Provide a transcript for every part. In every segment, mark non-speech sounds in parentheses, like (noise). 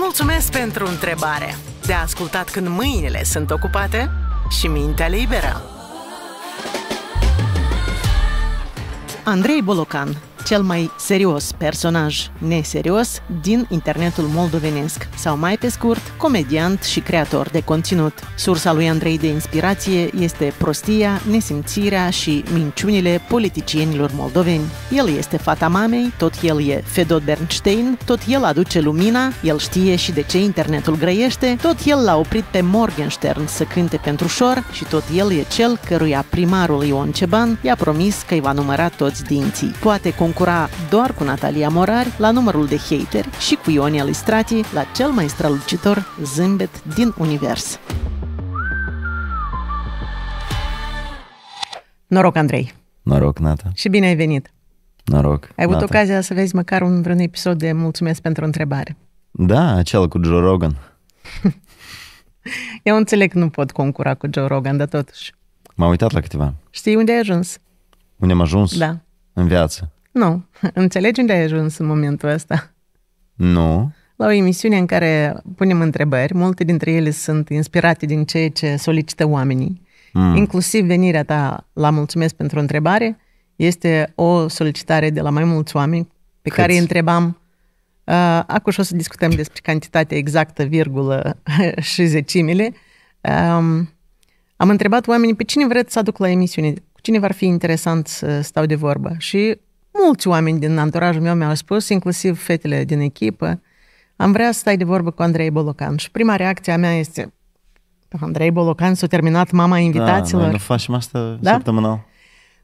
Mulțumesc pentru întrebare! De ascultat când mâinile sunt ocupate și mintea liberă. Andrei Bolocan cel mai serios personaj neserios din internetul moldovenesc, sau mai pe scurt, comediant și creator de conținut. Sursa lui Andrei de inspirație este prostia, nesimțirea și minciunile politicienilor moldoveni. El este fata mamei, tot el e Fedot Bernstein, tot el aduce lumina, el știe și de ce internetul grăiește, tot el l-a oprit pe Morgenstern să cânte pentru șor și tot el e cel căruia primarul Ion Ceban i-a promis că îi va număra toți dinții. Poate concursa concura doar cu Natalia Morari la numărul de hater și cu Ionia Strati la cel mai strălucitor zâmbet din univers. Noroc, Andrei! Noroc, Nata! Și bine ai venit! Noroc! Ai avut Nata. ocazia să vezi măcar un vreun episod de Mulțumesc pentru întrebare. Da, acel cu Joe Rogan. (laughs) Eu înțeleg că nu pot concura cu Joe Rogan, dar totuși. M-am uitat la câteva. Știi unde ai ajuns? Unde am ajuns? Da. În viață. Nu. Înțelegi unde ai ajuns în momentul ăsta? Nu. La o emisiune în care punem întrebări, multe dintre ele sunt inspirate din ceea ce solicită oamenii. Mm. Inclusiv venirea ta la mulțumesc pentru întrebare este o solicitare de la mai mulți oameni pe Câți? care îi întrebam uh, acum și o să discutăm despre cantitatea exactă, virgulă (laughs) și zecimile. Um, am întrebat oamenii pe cine vreți să aduc la emisiune, cu cine v-ar fi interesant să stau de vorbă și mulți oameni din anturajul meu mi-au spus, inclusiv fetele din echipă, am vrea să stai de vorbă cu Andrei Bolocan. Și prima reacție a mea este, păi, Andrei Bolocan s-a terminat mama da, invitațiilor. Da, noi facem asta da? săptămânal.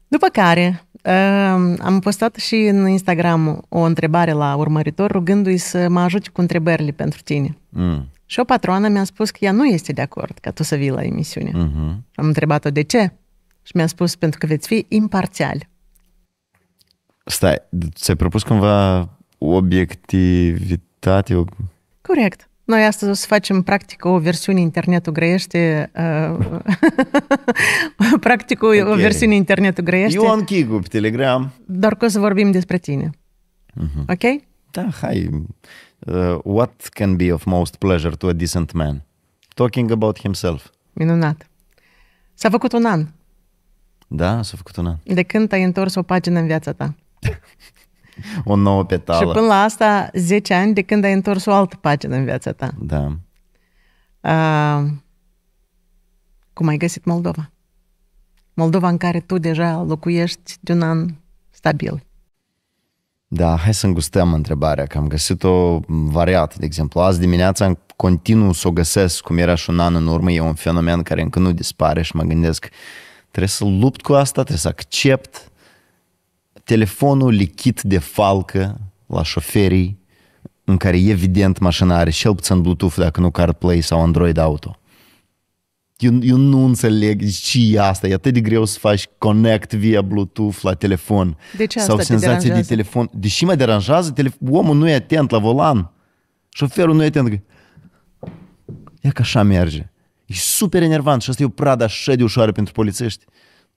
După care, uh, am postat și în Instagram o întrebare la urmăritor, rugându-i să mă ajute cu întrebările pentru tine. Mm. Și o patroană mi-a spus că ea nu este de acord ca tu să vii la emisiune. Mm-hmm. Am întrebat-o de ce și mi-a spus pentru că veți fi imparțiali. Stai, ți-ai propus cumva obiectivitate? Corect. Noi astăzi o să facem practic o versiune internetul grăiește. Uh, (laughs) practic o, okay. o versiune internetul grăiește. Eu am Chigu pe Telegram. Doar că o să vorbim despre tine. Uh-huh. Ok? Da, hai. Uh, what can be of most pleasure to a decent man? Talking about himself. Minunat. S-a făcut un an. Da, s-a făcut un an. De când ai întors o pagină în viața ta? o (laughs) nouă petală. Și până la asta, 10 ani de când ai întors o altă pagină în viața ta. Da. Uh, cum ai găsit Moldova? Moldova în care tu deja locuiești de un an stabil. Da, hai să îngustăm întrebarea, că am găsit-o variat. De exemplu, azi dimineața continuu să o găsesc cum era și un an în urmă, e un fenomen care încă nu dispare și mă gândesc trebuie să lupt cu asta, trebuie să accept, telefonul lichid de falcă la șoferii în care evident mașina are cel puțin Bluetooth dacă nu CarPlay sau Android Auto. Eu, eu nu înțeleg ce e asta. E atât de greu să faci connect via Bluetooth la telefon. De ce asta Sau senzație te de telefon. Deși mă deranjează, telef- omul nu e atent la volan. Șoferul nu e atent. E că așa merge. E super enervant și asta e o pradă așa de ușoară pentru polițiști.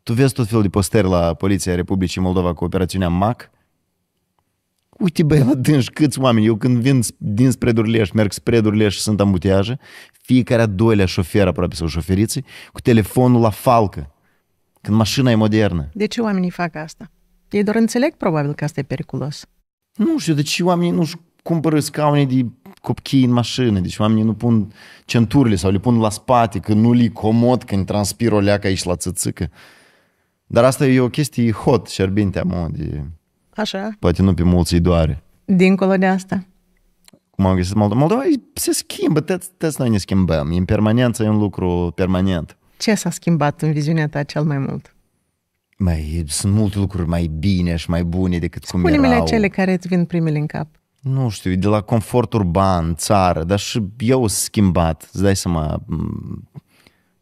Tu vezi tot felul de postări la Poliția Republicii Moldova cu operațiunea MAC. Uite băi la dânși câți oameni, eu când vin din spre Durleș, merg spre Durleș și sunt ambuteajă, fiecare a doilea șofer aproape sau șoferiții, cu telefonul la falcă, când mașina e modernă. De ce oamenii fac asta? Ei doar înțeleg probabil că asta e periculos. Nu știu, de ce oamenii nu-și cumpără scaune de copchii în mașină, deci oamenii nu pun centurile sau le pun la spate, că nu li comod când transpiră o leacă aici la țățâcă. Dar asta e o chestie hot, șerbintea, mă, de... Așa. Poate nu pe mulți îi doare. Dincolo de asta. Cum am găsit Moldova? Moldova se schimbă, te noi ne schimbăm. În permanență e un lucru permanent. Ce s-a schimbat în viziunea ta cel mai mult? Mai, sunt multe lucruri mai bine și mai bune decât Spune cum erau. Spune-mi cele care îți vin primele în cap. Nu știu, de la confort urban, țară, dar și eu schimbat, îți dai seama,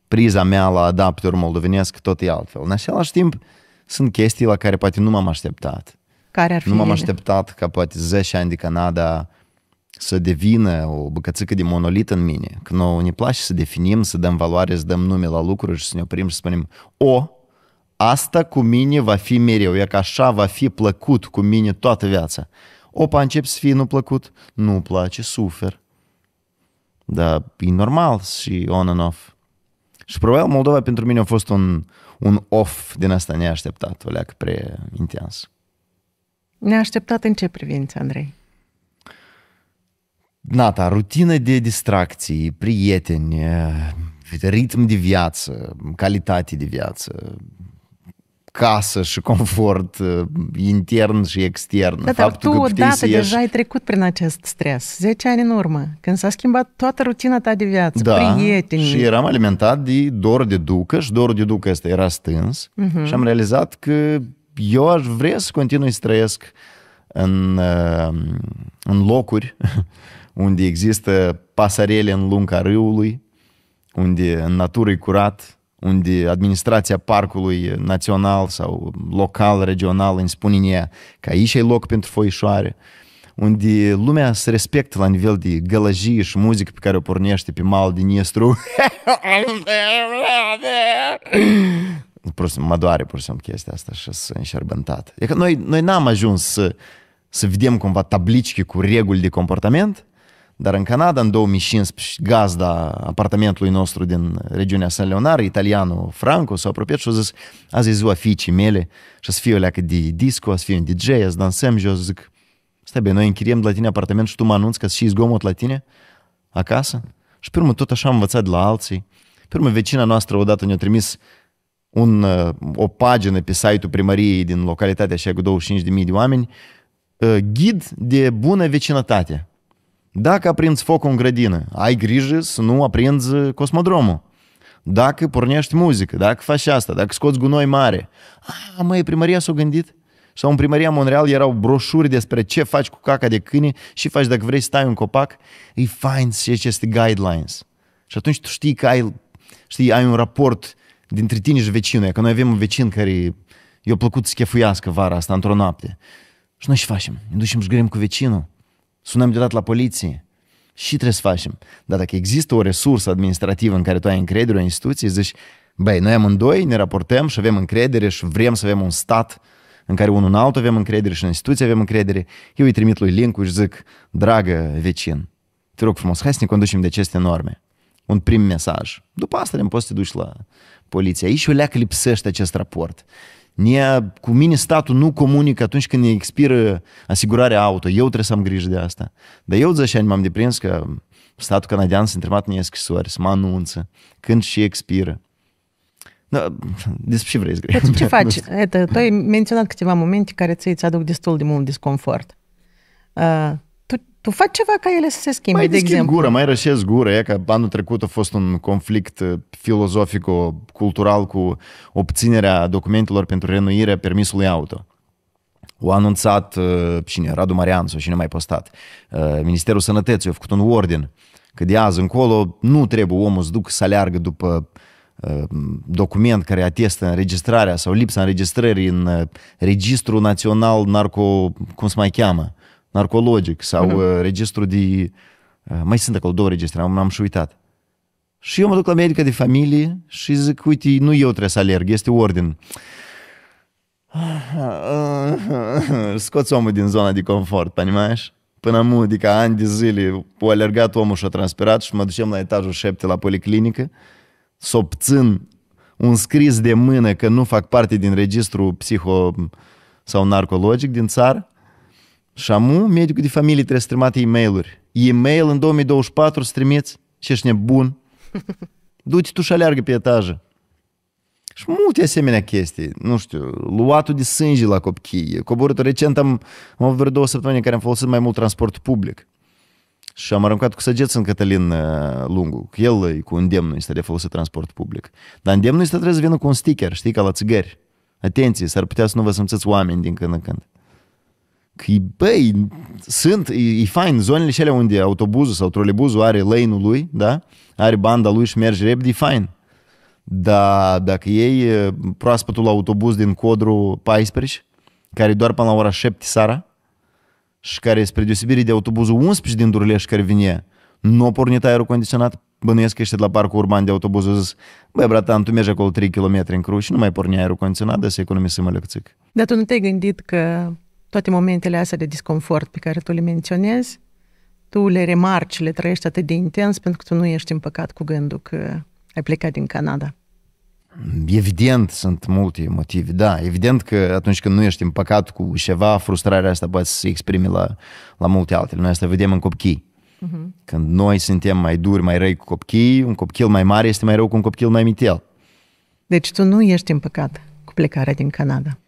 priza mea la adapter moldovenesc tot e altfel. În același timp, sunt chestii la care poate nu m-am așteptat. Care ar fi? Nu m-am așteptat ca poate 10 ani de Canada să devină o bucățică de monolit în mine. Că nouă ne place să definim, să dăm valoare, să dăm nume la lucruri și să ne oprim și să spunem o, asta cu mine va fi mereu, e că așa va fi plăcut cu mine toată viața. Opa, încep să fie nu plăcut, nu place, sufer. Dar e normal și on and off. Și probabil Moldova pentru mine a fost un, un off din asta neașteptat, o leac pre intens. Neașteptat în ce privință, Andrei? Nata, rutină de distracții, prieteni, eh, ritm de viață, calitate de viață, casă și confort uh, intern și extern. Da, dar tu odată ieși... deja ai trecut prin acest stres, 10 ani în urmă, când s-a schimbat toată rutina ta de viață, da, prietenii. și eram alimentat de dor de ducă și dorul de ducă ăsta era stâns uh-huh. și am realizat că eu aș vrea să continui să trăiesc în, uh, în locuri (laughs) unde există pasarele în lunga râului, unde în natură e curat, unde administrația parcului național sau local, regional îmi spune ea că aici e loc pentru foișoare, unde lumea se respectă la nivel de gălăjie și muzică pe care o pornește pe mal din Nistru. (laughs) mă doare pur și simplu chestia asta și sunt înșerbântat. E că noi, noi n-am ajuns să, să vedem cumva tablicii cu reguli de comportament, dar în Canada, în 2015, gazda apartamentului nostru din regiunea San Leonar, italianul Franco, s-a apropiat și a zis, azi e ziua fiicii mele și să fie o leacă de disco, să fie un DJ, să dansăm și eu zic, stai bine, noi închiriem de la tine apartament și tu mă anunți că și zgomot la tine acasă? Și pe urmă tot așa am învățat de la alții. Pe urmă vecina noastră odată ne-a trimis un, uh, o pagină pe site-ul primăriei din localitatea așa cu 25.000 de oameni, uh, ghid de bună vecinătate dacă aprinzi focul în grădină, ai grijă să nu aprinzi cosmodromul. Dacă pornești muzică, dacă faci asta, dacă scoți gunoi mare. A, măi, primăria s-a gândit? Sau în primăria Monreal erau broșuri despre ce faci cu caca de câine și faci dacă vrei să stai un copac. E fain și aceste guidelines. Și atunci tu știi că ai, știi, ai un raport dintre tine și vecinul. Că noi avem un vecin care i-a plăcut să chefuiască vara asta într-o noapte. Și noi și facem? Ne ducem și cu vecinul sunăm deodată la poliție. Și trebuie să facem. Dar dacă există o resursă administrativă în care tu ai încredere o instituție, zici, băi, noi amândoi ne raportăm și avem încredere și vrem să avem un stat în care unul în altul avem încredere și în instituție avem încredere, eu îi trimit lui link și zic, dragă vecin, te rog frumos, hai să ne conducem de aceste norme. Un prim mesaj. După asta ne poți să te duci la poliție. Aici o leacă lipsește acest raport. Ne, cu mine statul nu comunică atunci când ne expiră asigurarea auto. Eu trebuie să am grijă de asta. Dar eu de ani m-am deprins că statul canadian s-a întrebat în scrisori, să mă anunță când și expiră. Da, despre ce vrei să păi grei? Ce (laughs) faci? Etă, tu ai menționat câteva momente care ți-aduc destul de mult disconfort. Uh, tu faci ceva ca ele să se schimbe, mai de exemplu. gură, mai rășesc gură. E că anul trecut a fost un conflict uh, filozofico-cultural cu obținerea documentelor pentru renuirea permisului auto. O anunțat uh, cine? Radu Marian sau cine mai postat. Uh, Ministerul Sănătății a făcut un ordin că de azi încolo nu trebuie omul să ducă să aleargă după document care atestă înregistrarea sau lipsa înregistrării în Registrul Național Narco, cum se mai cheamă, Narcologic sau uh-huh. Mhm. registru de... Uh, mai sunt acolo două registre, am, am și uitat. Și eu mă duc la medica de familie și zic, uite, nu eu trebuie să alerg, este ordin. (laughs) Scoți omul din zona de confort, понимаешь? Până mu, adică ani de zile, o alergat omul și a transpirat și mă ducem la etajul 7 la policlinică să obțin un scris de mână că nu fac parte din registru psiho sau narcologic din țară și amu, medicul de familie trebuie să trimite e-mail-uri. E-mail în 2024 să trimiți? Ce ești nebun? Du-te tu și aleargă pe etajă. Și multe asemenea chestii, nu știu, luatul de sânge la copchie, coborâtul. Recent am, am avut vreo două săptămâni în care am folosit mai mult transport public. Și am aruncat cu săgeți în Cătălin Lungu. El cu îndemnul ăsta de folosit transport public. Dar îndemnul ăsta trebuie să vină cu un sticker, știi, ca la țigări. Atenție, s-ar putea să nu vă simțiți oameni din când în când. Că, băi, sunt, e, e fain, zonele cele unde autobuzul sau trolebuzul are lane-ul lui, da? Are banda lui și merge repede, e fain. Dar dacă iei proaspătul la autobuz din Codru 14, care e doar până la ora 7 seara, și care spre deosebire de autobuzul 11 din Durleș care vine, nu a pornit aerul condiționat, bănuiesc că ești la parcul urban de autobuz, zis, băi, bratan, tu mergi acolo 3 km în cruci și nu mai porni aerul condiționat, dar să economisim electric. Dar tu nu te-ai gândit că toate momentele astea de disconfort pe care tu le menționezi, tu le remarci, le trăiești atât de intens pentru că tu nu ești împăcat cu gândul că ai plecat din Canada. Evident, sunt multe motive, da. Evident că atunci când nu ești împăcat cu ceva, frustrarea asta poate să se exprime la, la multe altele. Noi asta vedem în copii. Uh-huh. Mhm. Când noi suntem mai duri, mai răi cu copii, un copil mai mare este mai rău cu un copil mai mitel. Deci tu nu ești împăcat cu plecarea din Canada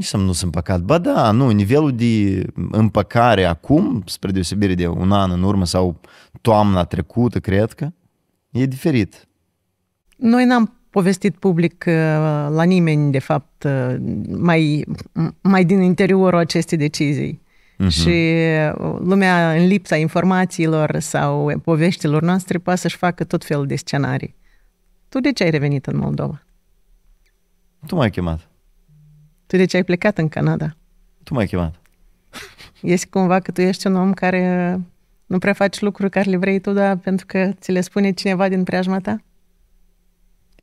nici să nu sunt păcat. Ba da, nu, nivelul de împăcare acum, spre deosebire de un an în urmă sau toamna trecută, cred că, e diferit. Noi n-am povestit public uh, la nimeni, de fapt, uh, mai, mai din interiorul acestei decizii. Uh-huh. Și uh, lumea, în lipsa informațiilor sau poveștilor noastre, poate să-și facă tot felul de scenarii. Tu de ce ai revenit în Moldova? Tu m-ai chemat. Tu de ce ai plecat în Canada? Tu m-ai chemat. Ești cumva că tu ești un om care nu prea faci lucruri care le vrei tu, dar pentru că ți le spune cineva din preajma ta?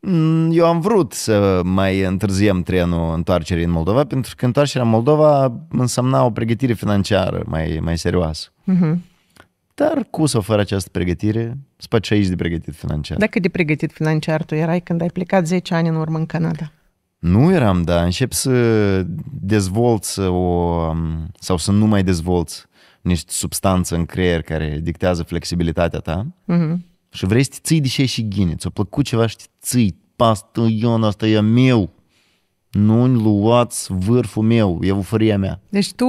Mm, eu am vrut să mai întârziem trenul întoarcerii în Moldova, pentru că întoarcerea în Moldova însemna o pregătire financiară mai, mai serioasă. Uh-huh. Dar cu sau fără această pregătire, spați aici de pregătit financiar. Dacă de pregătit financiar tu erai când ai plecat 10 ani în urmă în Canada? Nu eram, da, încep să dezvolți o, um, sau să nu mai dezvolți niște substanță în creier care dictează flexibilitatea ta mm-hmm. și vrei să te ții de ce și ghine. Ți-a plăcut ceva și te ții. Ion, asta e meu. Nu-mi luați vârful meu, e ufăria mea. Deci tu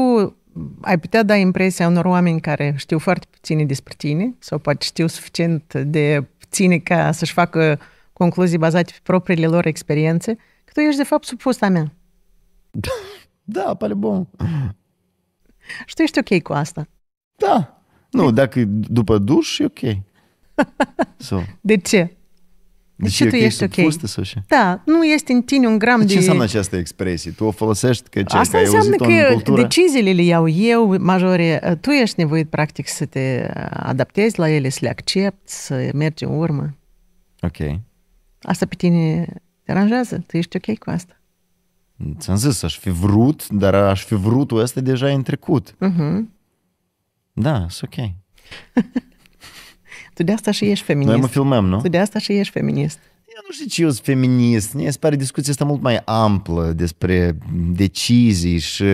ai putea da impresia unor oameni care știu foarte puține despre tine sau poate știu suficient de puține ca să-și facă concluzii bazate pe propriile lor experiențe tu ești, de fapt, sub fusta mea. Da, da bun. Și tu ești ok cu asta. Da. Nu, dacă după duș, e ok. (laughs) So. De ce? De deci ce tu okay ești ok. Fustă, sau ce? Da, nu este în tine un gram de... Ce de... înseamnă această expresie? Tu o folosești că ce, Asta că înseamnă că în cultură? deciziile le iau eu, majore. Tu ești nevoit, practic, să te uh, adaptezi la ele, să le accepti, să mergi în urmă. Ok. Asta pe tine te aranjează, tu ești ok cu asta. Ți-am zis, aș fi vrut, dar aș fi vrut ăsta deja în trecut. Uh-huh. Da, sunt ok. (laughs) tu de asta și ești feminist. Noi mă filmăm, nu? Tu de asta și ești feminist. Eu nu știu ce eu sunt feminist. Mie se pare discuția asta mult mai amplă despre decizii și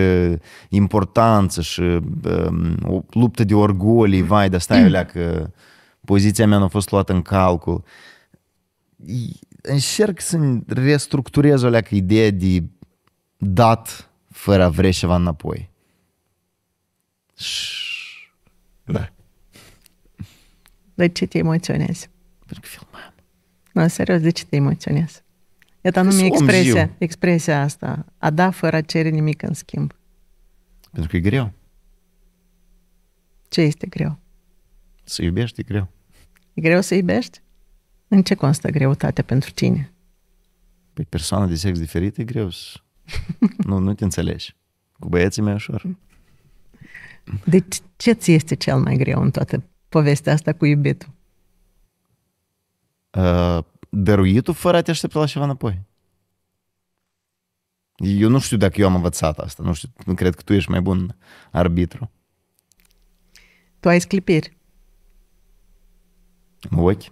importanță și um, o luptă de orgolii. Vai, dar stai, mm. că poziția mea nu a fost luată în calcul încerc să restructurez o leacă ideea de dat fără a vrea ceva înapoi. Da. De ce te emoționezi? Pentru că filmam. Nu, no, serios, de ce te emoționezi? Iată mi-e expresia, expresia asta, a da fără a cere nimic în schimb. Pentru că e greu. Ce este greu? Să iubești e greu. E greu să iubești? În ce constă greutatea pentru tine? Pe păi persoană de sex diferit e greu să... (laughs) nu, nu te înțelegi. Cu băieții mai ușor. Deci ce ți este cel mai greu în toată povestea asta cu iubitul? Uh, dăruitul fără a te aștepta la ceva înapoi. Eu nu știu dacă eu am învățat asta. Nu știu, nu cred că tu ești mai bun arbitru. Tu ai sclipiri. În ochi?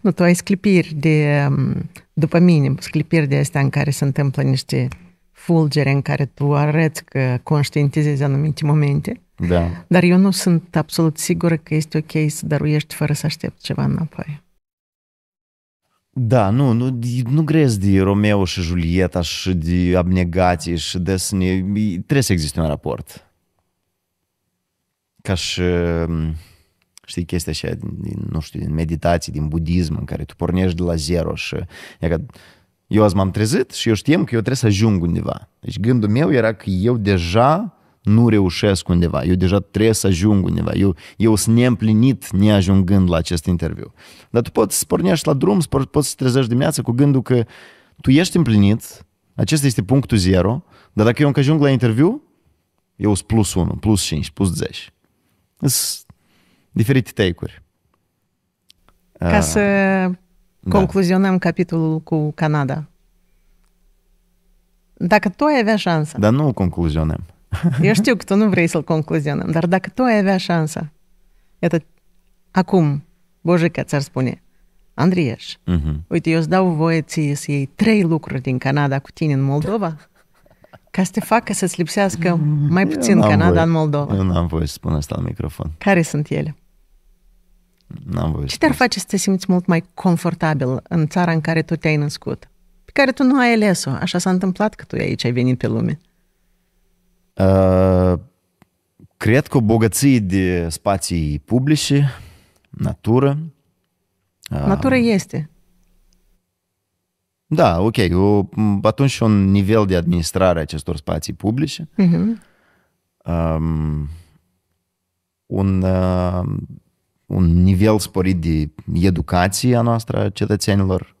Nu, tu ai sclipiri de, mm, după mine, sclipiri de astea în care se întâmplă niște fulgere în care tu arăți că conștientizezi anumite momente. Da. Dar eu nu sunt absolut sigură că este ok să dăruiești fără să aștepți ceva înapoi. Da, nu, nu, nu grez de Romeo și Julieta și de abnegații și de să ne... Trebuie să existe un raport. Ca și mm, știi, chestia așa din, nu știu, din meditații, din budism, în care tu pornești de la zero și e că eu azi m-am trezit și eu știam că eu trebuie să ajung undeva. Deci gândul meu era că eu deja nu reușesc undeva, eu deja trebuie să ajung undeva, eu, eu sunt neîmplinit neajungând la acest interviu. Dar tu poți să pornești la drum, poți să trezești dimineața cu gândul că tu ești împlinit, acesta este punctul zero, dar dacă eu încă ajung la interviu, eu sunt plus 1, plus 5, plus 10. Sunt diferite take-uri. Ca ah, să da. concluzionăm capitolul cu Canada. Dacă tu ai avea șansa... Dar nu îl concluzionăm. (laughs) Eu știu că tu nu vrei să-l concluzionăm, dar dacă tu ai avea șansa, iată, acum, Bojica ți-ar spune, Andrieș, uh-huh. uite, eu îți dau voie ție să iei trei lucruri din Canada cu tine în Moldova (laughs) Ca să te facă să-ți lipsească mai puțin Canada în Moldova. Eu n-am voie să spun asta la microfon. Care sunt ele? N-am voie Ce te-ar face să te simți mult mai confortabil în țara în care tu te-ai născut? Pe care tu nu ai ales-o. Așa s-a întâmplat că tu aici ai venit pe lume. Uh, cred că bogății de spații publice, natură. Natură um, este. Da, ok, o, atunci un nivel de administrare a acestor spații publice, uh-huh. um, un, uh, un nivel sporit de educație a noastră a cetățenilor,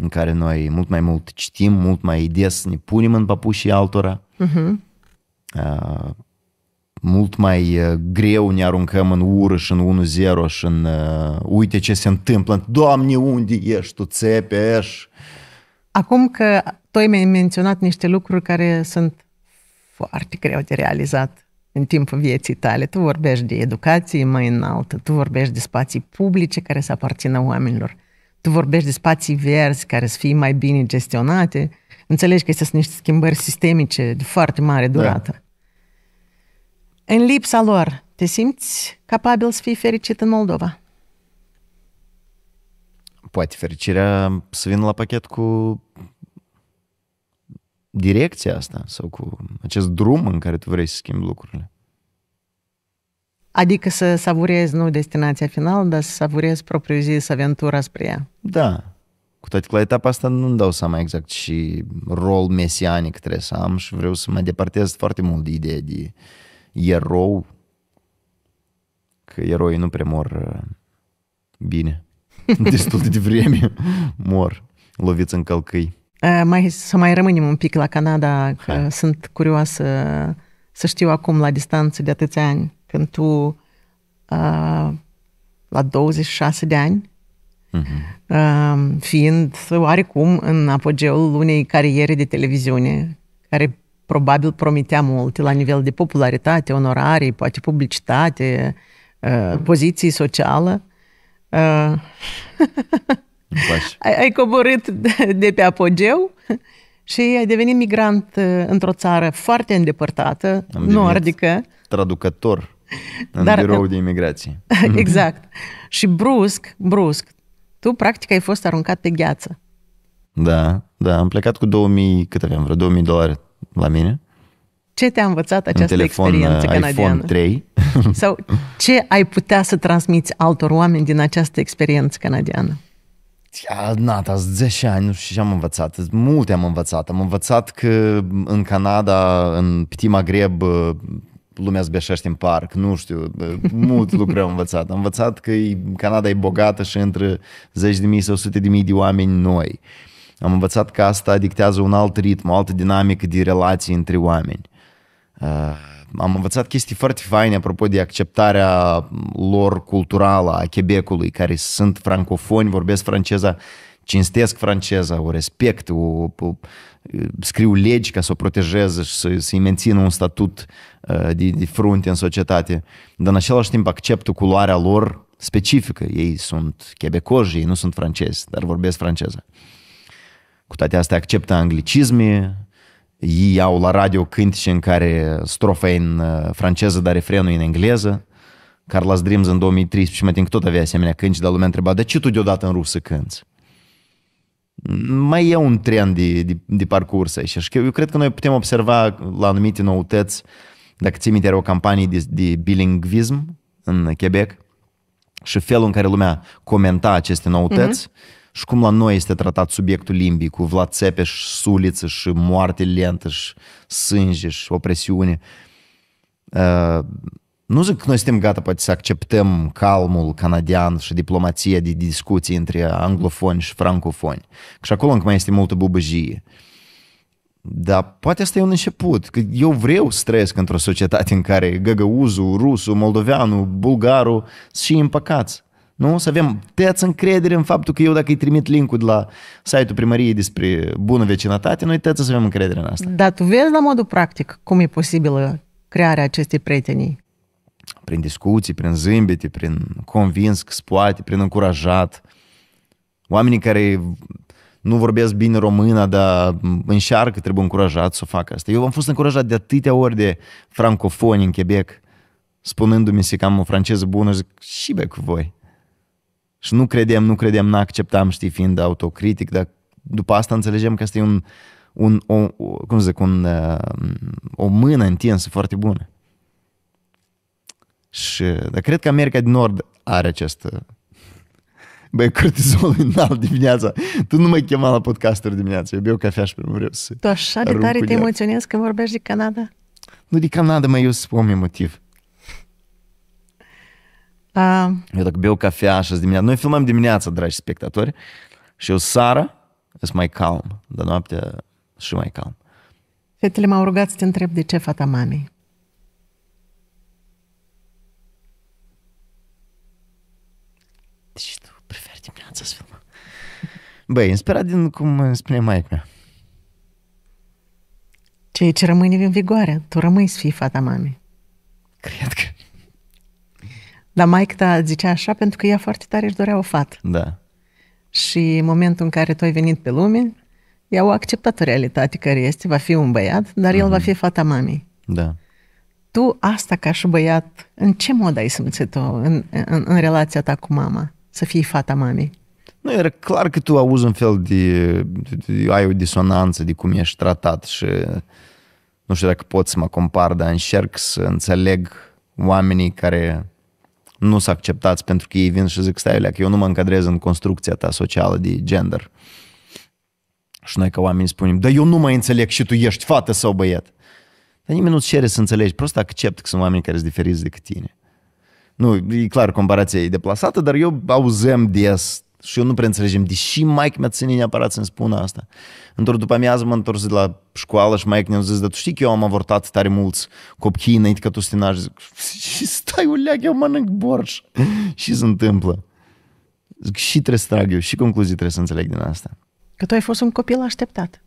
în care noi mult mai mult citim, mult mai des ne punem în papușii altora, uh-huh. uh, mult mai greu ne aruncăm în ură și în 1-0 și în uh, uite ce se întâmplă, Doamne, unde ești tu, țepeș? Acum că tu ai menționat niște lucruri care sunt foarte greu de realizat în timpul vieții tale. Tu vorbești de educație mai înaltă, tu vorbești de spații publice care să aparțină oamenilor, tu vorbești de spații verzi care să fie mai bine gestionate. Înțelegi că este sunt niște schimbări sistemice de foarte mare da. durată. Da. În lipsa lor, te simți capabil să fii fericit în Moldova? poate fericirea să vină la pachet cu direcția asta sau cu acest drum în care tu vrei să schimbi lucrurile. Adică să savurezi nu destinația finală, dar să savurezi propriu zis aventura spre ea. Da. Cu toate că la etapa asta nu-mi dau seama exact și rol mesianic trebuie să am și vreau să mă departez foarte mult de ideea de erou, că eroii nu prea mor uh, bine. (laughs) destul de vreme mor loviți în călcâi. Mai, să mai rămânem un pic la Canada, că Hai. sunt curioasă să știu acum la distanță de atâția ani, când tu uh, la 26 de ani, uh-huh. uh, fiind oarecum în apogeul unei cariere de televiziune, care probabil promitea mult la nivel de popularitate, onorarii, poate publicitate, uh, poziții socială, Uh, ai, ai coborât de pe apogeu și ai devenit migrant uh, într-o țară foarte îndepărtată, Am nordică. Traducător în Dar, birou uh, de imigrație. (laughs) Exact. și brusc, brusc, tu practic ai fost aruncat pe gheață. Da, da, am plecat cu 2000, cât aveam, vreo 2000 dolari la mine ce te-a învățat această telefon, experiență uh, canadiană? iPhone 3. (laughs) Sau ce ai putea să transmiți altor oameni din această experiență canadiană? Na, dar 10 ani, nu știu ce am învățat. Multe am învățat. Am învățat că în Canada, în Petit greb, uh, lumea zbeșește în parc, nu știu, uh, mult lucru am învățat. Am învățat că Canada e bogată și între zeci de mii sau sute de mii de oameni noi. Am învățat că asta dictează un alt ritm, o altă dinamică de relații între oameni. Uh, am învățat chestii foarte faine apropo de acceptarea lor culturală a Quebecului, care sunt francofoni, vorbesc franceza, cinstesc franceza, o respect, o, o, scriu legi ca să o protejeze și să, să-i mențină un statut uh, de, de frunte în societate. Dar în același timp acceptă culoarea lor specifică. Ei sunt chebecoși, ei nu sunt francezi, dar vorbesc franceză. Cu toate astea acceptă anglicisme, ei au la radio cântece în care strofa e în uh, franceză, dar refrenul e în engleză. Carlos Dreams în 2013, mă tin tot avea asemenea cântici, dar lumea întreba, de ce tu deodată în rusă cânti? Mai e un trend de, de, de parcurs aici și eu cred că noi putem observa la anumite noutăți, dacă ții minte, era o campanie de, de bilingvism în Quebec și felul în care lumea comenta aceste noutăți, mm-hmm și cum la noi este tratat subiectul limbii cu Vlad Țepeș, suliță și moarte lentă și sânge și opresiune. Ă, nu zic că noi suntem gata poate să acceptăm calmul canadian și diplomația de discuții între anglofoni și francofoni. Că și acolo încă mai este multă bubăjie. Dar poate asta e un început. Că eu vreau să trăiesc într-o societate în care găgăuzul, rusul, moldoveanul, bulgarul sunt și împăcați. Nu? Să avem tăiați încredere în faptul că eu dacă îi trimit linkul de la site-ul primăriei despre bună vecinătate, noi tăiați să avem încredere în asta. Dar tu vezi la modul practic cum e posibilă crearea acestei prietenii? Prin discuții, prin zâmbete, prin convins că se prin încurajat. Oamenii care nu vorbesc bine română, dar înșearcă, trebuie încurajat să facă asta. Eu am fost încurajat de atâtea ori de francofoni în Quebec, spunându-mi că am o franceză bună, zic, și bec voi și nu credem, nu credem, nu acceptam știi, fiind autocritic, dar după asta înțelegem că este un, un o, cum zic, un, uh, o mână întinsă foarte bună. Și, dar cred că America din Nord are acest... Uh, (laughs) băi, cortizolul înalt dimineața. Tu nu mai chema la podcasturi dimineața. Eu beau cafea și nu vreau să... Tu așa de tare te emoționezi când vorbești de Canada? Nu de Canada, mai eu sunt om emotiv. Da. Eu dacă beau cafea așa dimineața, noi filmăm dimineața, dragi spectatori, și eu sara, sunt mai calm, dar noaptea și mai calm. Fetele m-au rugat să te întreb de ce fata mamei. Deci tu preferi dimineața să filmăm. Băi, inspirat din cum spune mai mea. Ceea ce rămâne în vigoare, tu rămâi să fii fata mamei. Cred că dar maica ta zicea așa pentru că ea foarte tare își dorea o fată. Da. Și în momentul în care tu ai venit pe lume, ea a acceptat o realitate care este, va fi un băiat, dar el mm el va mhm. fi fata mamei. Da. Tu asta ca și băiat, în ce mod ai simțit-o în, în, în relația ta cu mama? Să fii fata mamei? Nu, era clar că tu auzi un fel de, de, de ai o disonanță de cum ești tratat și nu știu dacă pot să mă compar, dar încerc să înțeleg oamenii care nu s-a acceptați pentru că ei vin și zic, stai, că eu nu mă încadrez în construcția ta socială de gender. Și noi ca oameni spunem, dar eu nu mai înțeleg și tu ești fată sau băiat. Dar nimeni nu-ți cere să înțelegi, prost accept că sunt oameni care sunt diferiți decât tine. Nu, e clar, comparația e deplasată, dar eu auzem des și eu nu prea înțelegem deși mai maică mi-a ține neapărat să-mi spună asta. Într-o după amiază mă întors de la școală și mai ne-a zis, dar tu știi că eu am avortat tare mulți copii înainte ca tu să te naști. Zic, (laughs) și stai uleac, eu mănânc borș. (laughs) și se întâmplă. Zic, și trebuie să trag eu, și concluzii trebuie să înțeleg din asta. Că tu ai fost un copil așteptat.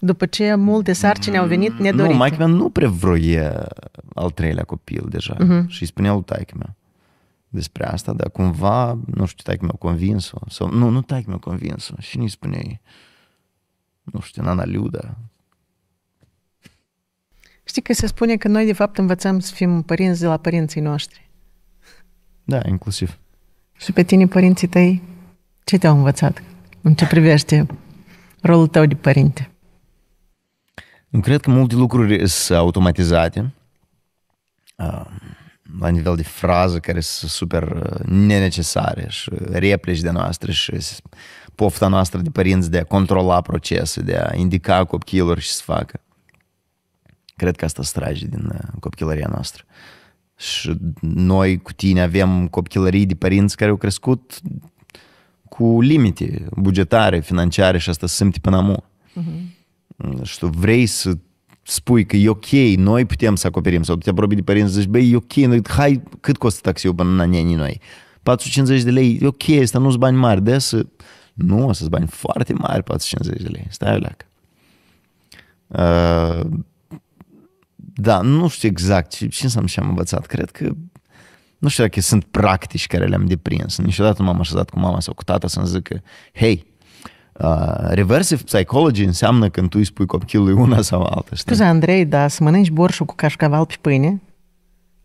După ce multe sarcini au venit nedorite. Nu, maică mea nu prea vroie al treilea copil deja. Uh-huh. Și îi spunea lui taică mea despre asta, dar cumva, nu știu, taic mi-a convins-o, sau nu, nu taic mi-a convins-o, și nici i spune, nu știu, Nana Liuda. Știi că se spune că noi, de fapt, învățăm să fim părinți de la părinții noștri. Da, inclusiv. Și pe tine, părinții tăi, ce te-au învățat în ce privește rolul tău de părinte? Nu cred că multe lucruri sunt automatizate. Um la nivel de frază care sunt super uh, nenecesare și uh, replici de noastre și pofta noastră de părinți de a controla procese, de a indica copilor și să facă. Cred că asta strage din uh, copilăria noastră. Și noi cu tine avem copilării de părinți care au crescut cu limite bugetare, financiare și asta simte până amu. Uh-huh. Mhm. Și tu vrei să spui că e ok, noi putem să acoperim, sau te apropii de părinți, zici, băi, e ok, hai, cât costă taxiul până la nenii noi? 450 de lei, e ok, asta nu-s bani mari, de să... Nu, o să-ți bani foarte mari 450 de lei, stai leacă. Uh, da, nu știu exact ce, ce înseamnă și am învățat. Cred că nu știu dacă sunt practici care le-am deprins. Niciodată nu m-am așezat cu mama sau cu tata să-mi zică, hei, Uh, reversive psychology înseamnă când tu îi spui copilului una sau alta. Scuze, Andrei, dar să mănânci borșul cu cașcaval pe pâine,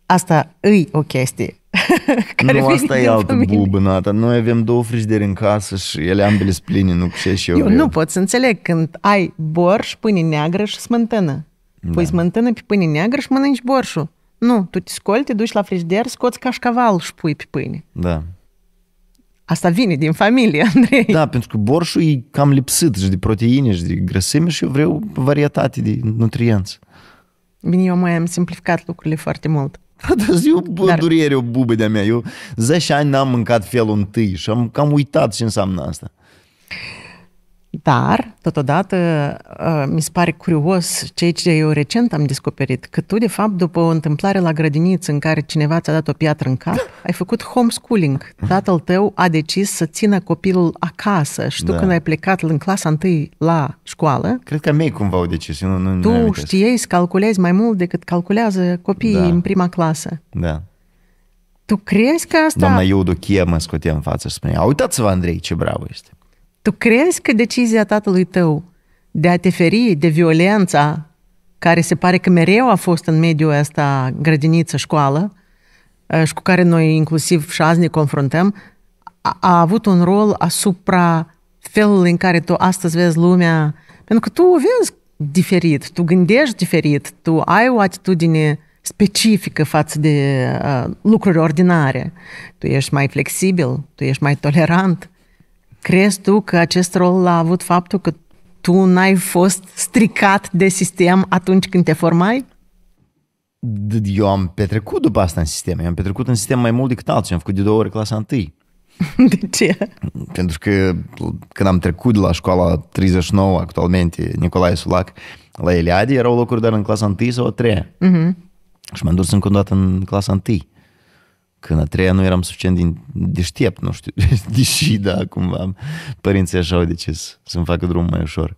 asta îi o chestie. (laughs) care nu, asta e altă familie. bubănată. Noi avem două frigideri în casă și ele ambele sunt pline, nu ce și eu. Eu nu pot să înțeleg când ai borș, pâine neagră și smântână. Da. Pui smântână pe pâine neagră și mănânci borșul. Nu, tu te scoli, te duci la frigider, scoți cașcaval și pui pe pâine. Da. Asta vine din familie, (laughs) Andrei. Da, pentru că borșul e cam lipsit și de proteine și de grăsime și eu vreau varietate de nutrienți. Bine, eu mai am simplificat lucrurile foarte mult. (laughs) Da, eu Dar... durere o bubă de-a mea. Eu 10 ani n-am mâncat felul întâi și am cam uitat ce înseamnă asta. Dar, totodată, ă, mi se pare curios ceea ce eu recent am descoperit, că tu, de fapt, după o întâmplare la grădiniță în care cineva ți-a dat o piatră în cap, (laughs) ai făcut homeschooling. Tatăl tău a decis să țină copilul acasă și tu da. când ai plecat în clasa întâi la școală... Cred că mei cumva au decis. Eu nu, nu, tu știi, să calculezi mai mult decât calculează copiii da. în prima clasă. Da. Tu crezi că asta... Doamna Iudu Chia mă scotea în față și spunea, uitați-vă Andrei, ce bravo este. Tu crezi că decizia tatălui tău de a te feri de violența care se pare că mereu a fost în mediul ăsta grădiniță, școală, ă, și cu care noi inclusiv și azi ne confruntăm, a, a avut un rol asupra felului în care tu astăzi vezi lumea, pentru că tu o vezi diferit, tu gândești diferit, tu ai o atitudine specifică față de uh, lucruri ordinare. Tu ești mai flexibil, tu ești mai tolerant, Crezi tu că acest rol l-a avut faptul că tu n-ai fost stricat de sistem atunci când te formai? Eu am petrecut după asta în sistem. Eu am petrecut în sistem mai mult decât alții. Am făcut de două ori clasa întâi. (laughs) De ce? Pentru că când am trecut de la școala 39, actualmente, Nicolae Sulac, la Eliade, erau locuri doar în clasa întâi sau a treia. uh-huh. Și m-am dus încă o dată în clasa întâi când a treia nu eram suficient din deștept, nu știu, (laughs) deși, da, cumva, părinții așa au decis să-mi facă drumul mai ușor.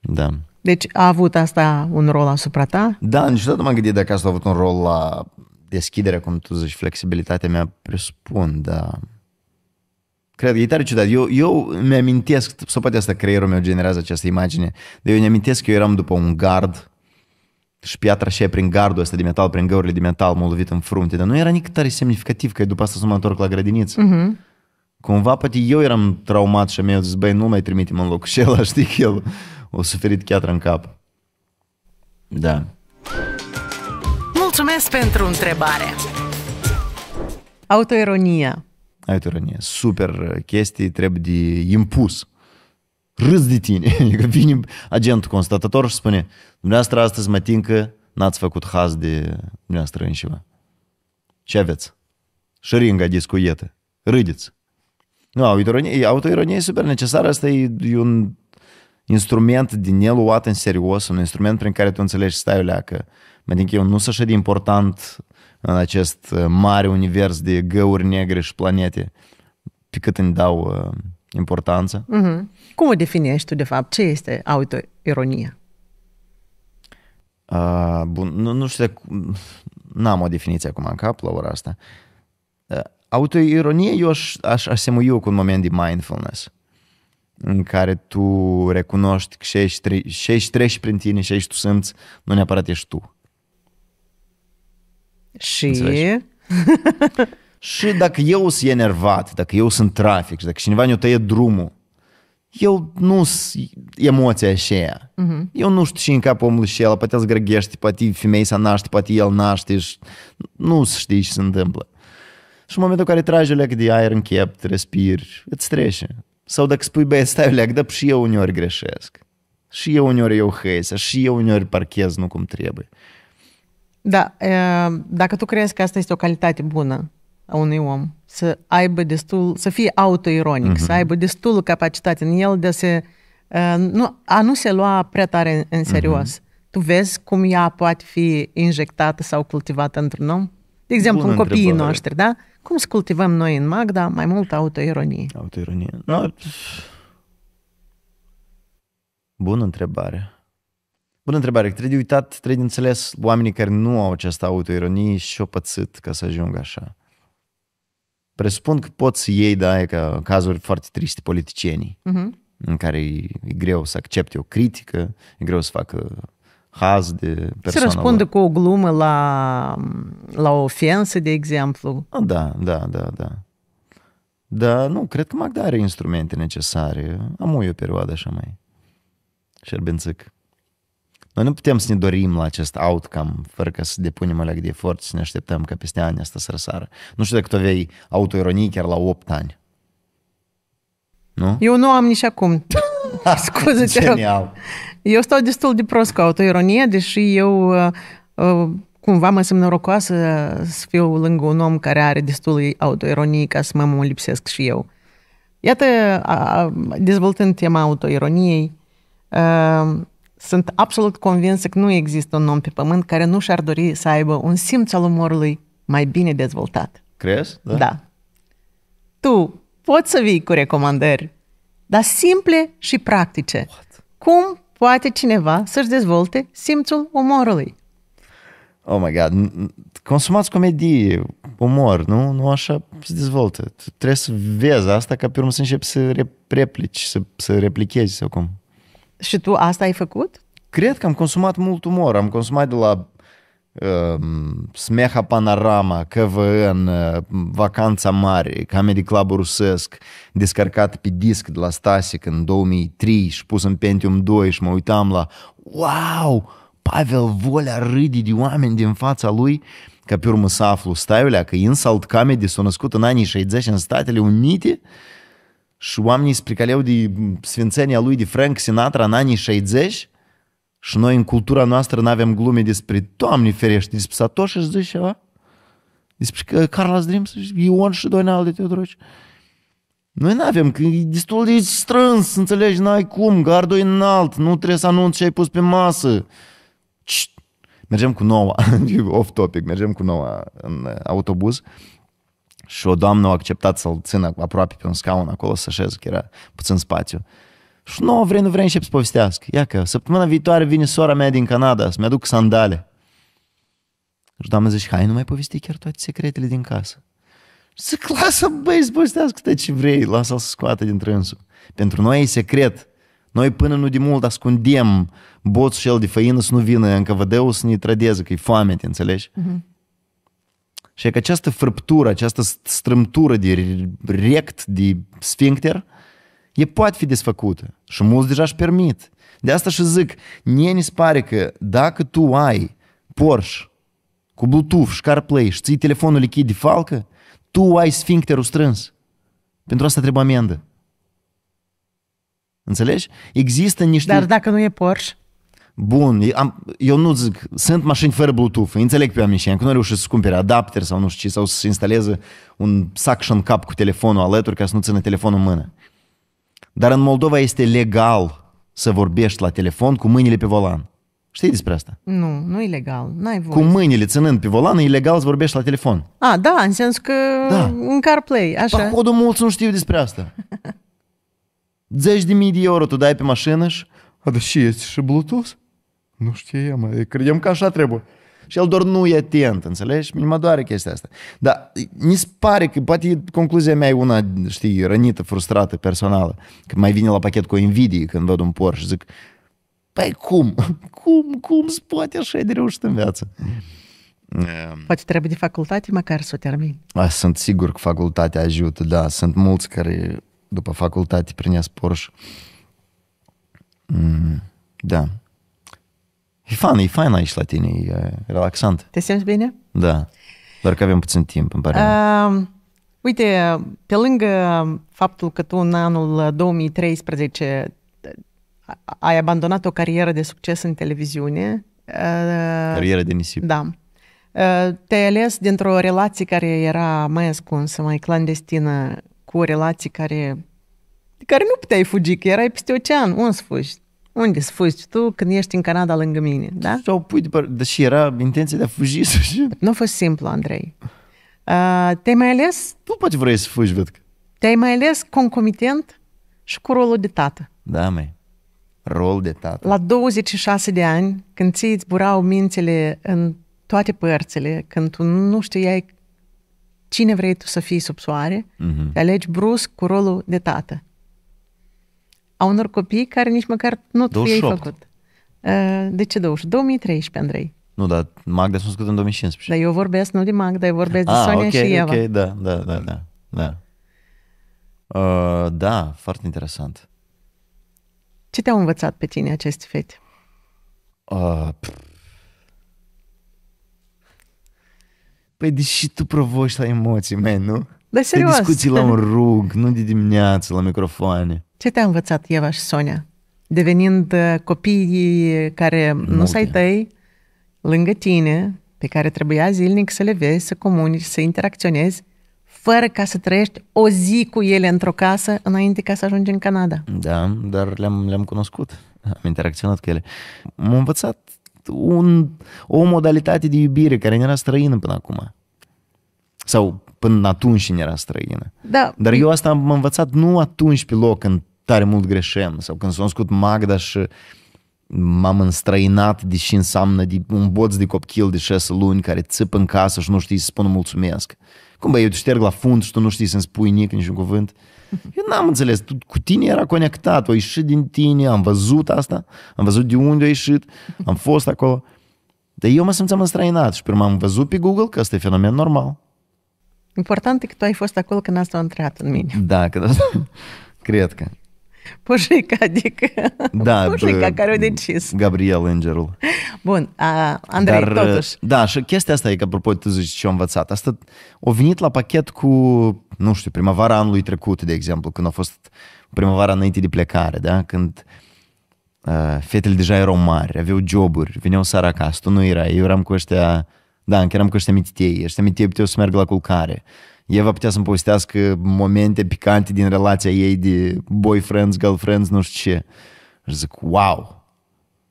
Da. Deci a avut asta un rol asupra ta? Da, niciodată m-am gândit dacă asta a avut un rol la deschiderea, cum tu zici, flexibilitatea mea, presupun, da. Cred că e tare ciudat. Eu, eu mi-amintesc, sau poate asta creierul meu generează această imagine, dar eu mi-amintesc că eu eram după un gard, și piatra și prin gardul ăsta de metal, prin găurile de metal m-a lovit în frunte, dar nu era nici tare semnificativ că după asta să mă întorc la grădiniță. Uh-huh. Cumva poate eu eram traumat și mi-a zis, băi, nu mai trimite în loc și el, (laughs) știi că el o suferit chiar în cap. Da. Mulțumesc pentru întrebare. Autoironia. Autoironie. Super chestii, trebuie de impus râs de tine. (laughs) Adică vine agentul constatator și spune, dumneavoastră astăzi mă tincă, n-ați făcut haz de dumneavoastră înșivă. Ce aveți? Șăringa discuietă. Râdeți. Nu, autoironie, autoironie e super necesară. Asta e, un instrument de neluat în serios, un instrument prin care tu înțelegi, stai o leacă, mă că eu nu sunt așa de important în acest uh, mare univers de găuri negre și planete, pe cât îmi dau uh, importanță. Uh-huh. Cum o definești tu, de fapt? Ce este autoironia? Uh, bun, nu, nu știu, n-am o definiție acum în cap la ora asta. Uh, autoironie eu aș, aș eu cu un moment de mindfulness în care tu recunoști că și tre- ești treci prin tine și ești tu simți, nu neapărat ești tu. Și... (laughs) și dacă eu sunt enervat, dacă eu sunt trafic, dacă cineva ne tăie drumul, eu nu sunt emoția aceea. Uh-huh. Mhm. Eu nu știu și în cap omul și el, poate îl zgrăghește, poate femeia să naște, poate el naște și nu știi ce se întâmplă. Și în momentul în care tragi o de aer în chept, respiri, îți trece. Sau dacă spui, băi, stai o leacă, dar și eu uneori greșesc. Și eu uneori eu hăiesc, și eu uneori parchez nu cum trebuie. Da, dacă tu crezi că asta este o calitate bună, a unui om să aibă destul, să fie autoironic, uh-huh. să mhm. aibă destul capacitate în el de a se, uh, nu, a nu se lua prea tare în, în mhm. serios. Uh-huh. Tu vezi cum ea poate fi injectată sau cultivată într-un om? De exemplu, Bună în copiii întrebare. noștri, da? Cum să cultivăm noi în Magda mai mult autoironie? Autoironie. No. Bună întrebare. Bună întrebare. Trebuie de uitat, trebuie de înțeles oamenii care nu au această autoironie și o pățit ca să ajungă așa presupun că poți să iei, da, e ca cazuri foarte triste politicienii, uh-huh. în care e, greu să accepte o critică, e greu să facă haz de persoană. Se răspunde cu o glumă la, la o ofensă, de exemplu. Da, da, da, da. Da, nu, cred că Magda are instrumente necesare. Am o perioadă așa mai Șerbențăc. Noi nu putem să ne dorim la acest outcome fără ca să depunem alea de efort, să ne așteptăm ca peste ani asta să răsară. Nu știu dacă tu aveai autoironie chiar la 8 ani. Nu? Eu nu am nici acum. (laughs) Scuze-te. Genial. Eu stau destul de prost cu autoironie, deși eu uh, uh cumva mă simt norocoasă să fiu lângă un om care are destul de autoironie ca să mă, mă lipsesc și eu. Iată, a, dezvoltând tema autoironiei, uh, sunt absolut convinsă că nu există un om pe pământ care nu și-ar dori să aibă un simț al umorului mai bine dezvoltat. Crezi? Da. da. Tu poți să vii cu recomandări, dar simple și practice. What? Cum poate cineva să-și dezvolte simțul umorului? Oh my god, consumați comedie, umor, nu? Nu așa se dezvoltă. Trebuie să vezi asta ca pe urmă să începi să replici, să, să replichezi sau cum. Și tu asta ai făcut? Cred că am consumat mult umor. Am consumat de la um, Smeha Panorama, KVN, uh, Vacanța Mare, Comedy Club rusesc, descărcat pe disc de la Stasic în 2003 și pus în Pentium 2 și mă uitam la Wow! Pavel Volea râde de oameni din fața lui ca pe urmă să aflu, stai că Insult Comedy s-a născut în anii 60 în Statele Unite și oamenii se pricaleau de sfințenia lui de Frank Sinatra în anii 60 și noi în cultura noastră nu avem glume despre, Doamne ferește, despre Satoshi și zice ceva? Despre uh, Carlos Dream, Ion și Doina de Teodoroci. Noi nu avem, că e destul de strâns, înțelegi, n-ai cum, gardul e înalt, nu trebuie să anunți ce ai pus pe masă. Mergem cu noua, (laughs) off topic, mergem cu noua în autobuz și o doamnă a acceptat să-l țină aproape pe un scaun acolo să așeze, că era puțin spațiu. Și nu, vrei, nu vrei, încep să povestească. Ia că săptămâna viitoare vine sora mea din Canada să-mi aduc sandale. Și doamna zice, hai, nu mai povesti chiar toate secretele din casă. Și zic, lasă băi să povestească tot ce vrei, lasă-l să scoată din trânsul. Pentru noi e secret. Noi până nu de mult ascundem boțul el de făină să nu vină încă vădeu să ne trădeze, că e foame, te înțelegi? Uh-huh. Și că această frăptură, această strâmtură de rect, de sfincter, e poate fi desfăcută. Și mulți deja își permit. De asta și zic, mie ne pare că dacă tu ai Porsche cu Bluetooth și CarPlay și ții telefonul lichid de falcă, tu ai sfincterul strâns. Pentru asta trebuie amendă. Înțelegi? Există niște... Dar dacă nu e Porsche? Bun, am, eu nu zic, sunt mașini fără Bluetooth, înțeleg pe oameni și încă nu reușesc să cumpere adapter sau nu știu ce, sau să instaleze un suction cap cu telefonul alături ca să nu țină telefonul în mână. Dar în Moldova este legal să vorbești la telefon cu mâinile pe volan. Știi despre asta? Nu, nu e legal. N-ai voie. Cu mâinile ținând pe volan, e legal să vorbești la telefon. A, da, în sens că da. în CarPlay, așa. Dar codul mulți nu știu despre asta. (laughs) Zeci de mii de euro tu dai pe mașină și... A, dar și este și Bluetooth? Nu știe, mă, credem că așa trebuie. Și el doar nu e atent, înțelegi? Mă doare chestia asta. Dar mi se pare că poate concluzia mea e una, știi, rănită, frustrată, personală. Că mai vine la pachet cu o invidie când văd un Porsche și zic, păi cum? (laughs) Cum? Cum se poate așa de reușit în viață? Ehm. Poate trebuie de facultate măcar să o termin. A, sunt sigur că facultatea ajută, da. Sunt mulți care după facultate prinesc Porsche. Mm, da. E fain, e fain aici la tine, e relaxant. Te simți bine? Da, doar că avem puțin timp, îmi pare. Uh, uite, pe lângă faptul că tu în anul 2013 ai abandonat o carieră de succes în televiziune. Uh, carieră de nisip. Da. Uh, te-ai ales dintr-o relație care era mai ascunsă, mai clandestină, cu o relație care care nu puteai fugi, că erai peste ocean, unde să fugi? Unde să fugi tu când ești în Canada lângă mine, da? Sau pui după... Deși era intenția de a fugi (laughs) Nu a fost simplu, Andrei. Uh, te-ai mai ales... Tu poți vrei să fugi, văd Te-ai mai ales concomitent și cu rolul de tată. Da, mai. Rol de tată. La 26 de ani, când ți zburau mințile în toate părțile, când tu nu știai cine vrei tu să fii sub soare, uh-huh. te alegi brusc cu rolul de tată a unor copii care nici măcar nu tu ai făcut. Uh, de ce 20? 2013, Andrei. Nu, dar Magda s-a născut în 2015. Dar eu vorbesc nu de Magda, eu vorbesc ah, Sonia okay, și Eva. ok, da, da, da, da. Da, uh, da foarte interesant. Ce te-au învățat pe tine aceste fete? Uh, Păi, deși tu provoști la emoții, man, nu? Dar serios. Te discuții la un rug, nu de dimineață, la microfoane. Ce te-a învățat Eva și Sonia, devenind uh, copiii care Multe. nu s-ai tăi, lângă tine, pe care trebuia zilnic să le vezi, să comunici, să interacționezi, fără ca să trăiești o zi cu ele într-o casă înainte ca să ajungi în Canada. Da, dar le-am, le-am cunoscut, am interacționat cu ele. M-am învățat un, o modalitate de iubire care nu era străină până acum. Sau până atunci nu era străină. Da. Dar eu asta am învățat nu atunci pe loc, în tare mult greșem sau când s-a născut Magda și m-am înstrăinat de ce înseamnă de un boț de copil de șase luni care țip în casă și nu știi să spună mulțumesc. Cum bă, eu te șterg la fund și tu nu știi să-mi spui nici niciun cuvânt. (laughs) Eu n-am înțeles, tu, cu tine era conectat, o ieșit din tine, am văzut asta, am văzut de unde a ieșit, am fost acolo. Dar eu mă simțeam înstrăinat și prima am văzut pe Google că asta e fenomen normal. Important e că tu ai fost acolo când asta a intrat în mine. Da, că asta... Da. (laughs) cred că. Pușica, adică da, pușica care au decis. Gabriel Îngerul. Bun, a, Andrei, Dar, totuși. Da, și chestia asta e că, apropo, tu zici ce am învățat. Asta a venit la pachet cu, nu știu, primăvara anului trecut, de exemplu, când a fost primăvara înainte de plecare, da? Când uh, fetele deja erau mari, aveau joburi, veneau seara acasă, tu nu erai, eu eram cu ăștia, da, încă eram cu ăștia mititei, ăștia mititei puteau să meargă la culcare. Uh, Eva putea să-mi povestească momente picante din relația ei de boyfriends, girlfriends, nu știu ce. Și zic, wow!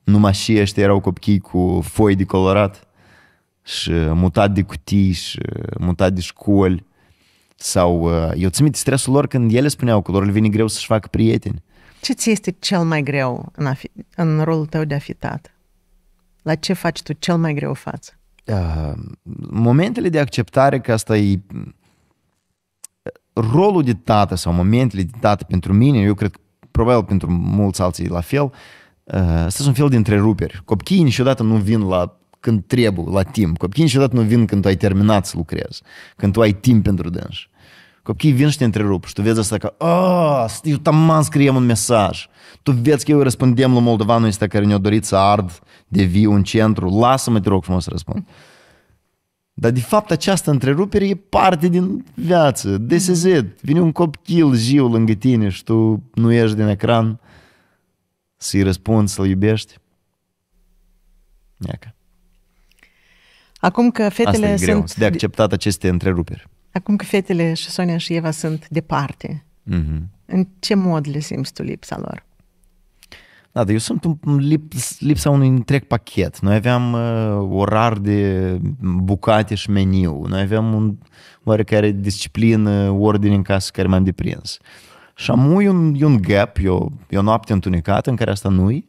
Numai și ăștia erau copii cu foi de colorat și uh, mutat de cutii și uh, mutat de școli. Sau, uh, eu țin minte stresul lor când ele spuneau că lor le vine greu să-și facă prieteni. Ce ți este cel mai greu în, a fi, în rolul tău de a fi tată? La ce faci tu cel mai greu față? Uh, momentele de acceptare că asta e rolul de tată sau momentele de tată pentru mine, eu cred că probabil pentru mulți alții la fel, uh, sunt un fel de întreruperi. Copiii niciodată nu vin la când trebuie, la timp. Copiii niciodată nu vin când tu ai terminat să lucrezi, când tu ai timp pentru dânși. Copiii vin și te întrerup și tu vezi asta că ah, eu taman scriem un mesaj. Tu vezi că eu răspundem la moldovanul ăsta care ne-a dorit să ard de viu în centru. Lasă-mă, te rog frumos să răspund. Dar de fapt această întrerupere e parte din viață, DSZ. Vine un copil ziul lângă tine și tu nu ești din ecran să-i răspunzi, să-l iubești. Iaca. Acum că fetele Asta e greu, sunt... de acceptat aceste întreruperi. Acum că fetele și Sonia și Eva sunt departe, mm-hmm. în ce mod le simți tu lipsa lor? Da, dar eu sunt un lips, lipsa unui întreg pachet. Noi aveam uh, orar de bucate și meniu. Noi aveam un oarecare disciplină, ordine în casă care m-am deprins. Și am e un, e un gap, e o, e o noapte întunecată în care asta nu-i.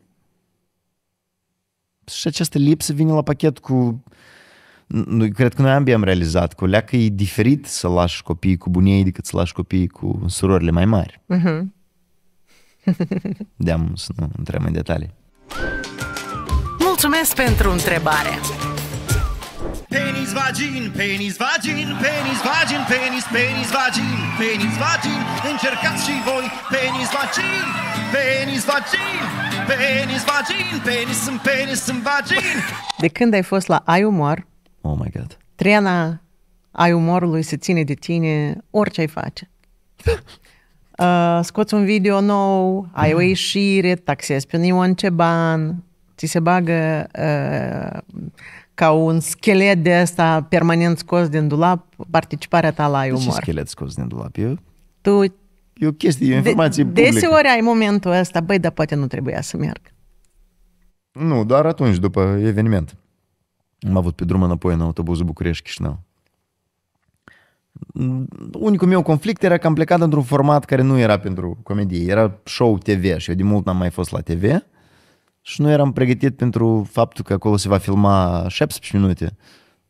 Și această lipsă vine la pachet cu... Nu Cred că noi ambii am realizat că o leacă e diferit să lași copiii cu bunei decât să lași copiii cu surorile mai mari. Uh-huh. De-am să nu intrăm în detalii. Mulțumesc pentru întrebare! Penis vagin, penis vagin, penis vagin, penis, penis vagin, penis vagin, încercați și voi penis vagin, penis vagin, penis vagin, penis în penis în vagin. De când ai fost la Ai Umor, oh my God. trena Ai Umorului se ține de tine orice ai face. (laughs) Uh, scoți un video nou, ai mm. o ieșire, taxezi pe Ion Ceban, ți se bagă uh, ca un schelet de asta permanent scos din dulap participarea ta la de umor. ce schelet scos din dulap? Eu... Tu... E o chestie, e o informație de, publică. Deseori ai momentul ăsta, băi, dar poate nu trebuia să merg. Nu, doar atunci, după eveniment. Am avut pe drum înapoi în autobuzul București-Chișinău unicul meu conflict era că am plecat într-un format care nu era pentru comedie, era show TV și eu de mult n-am mai fost la TV și nu eram pregătit pentru faptul că acolo se va filma 17 minute,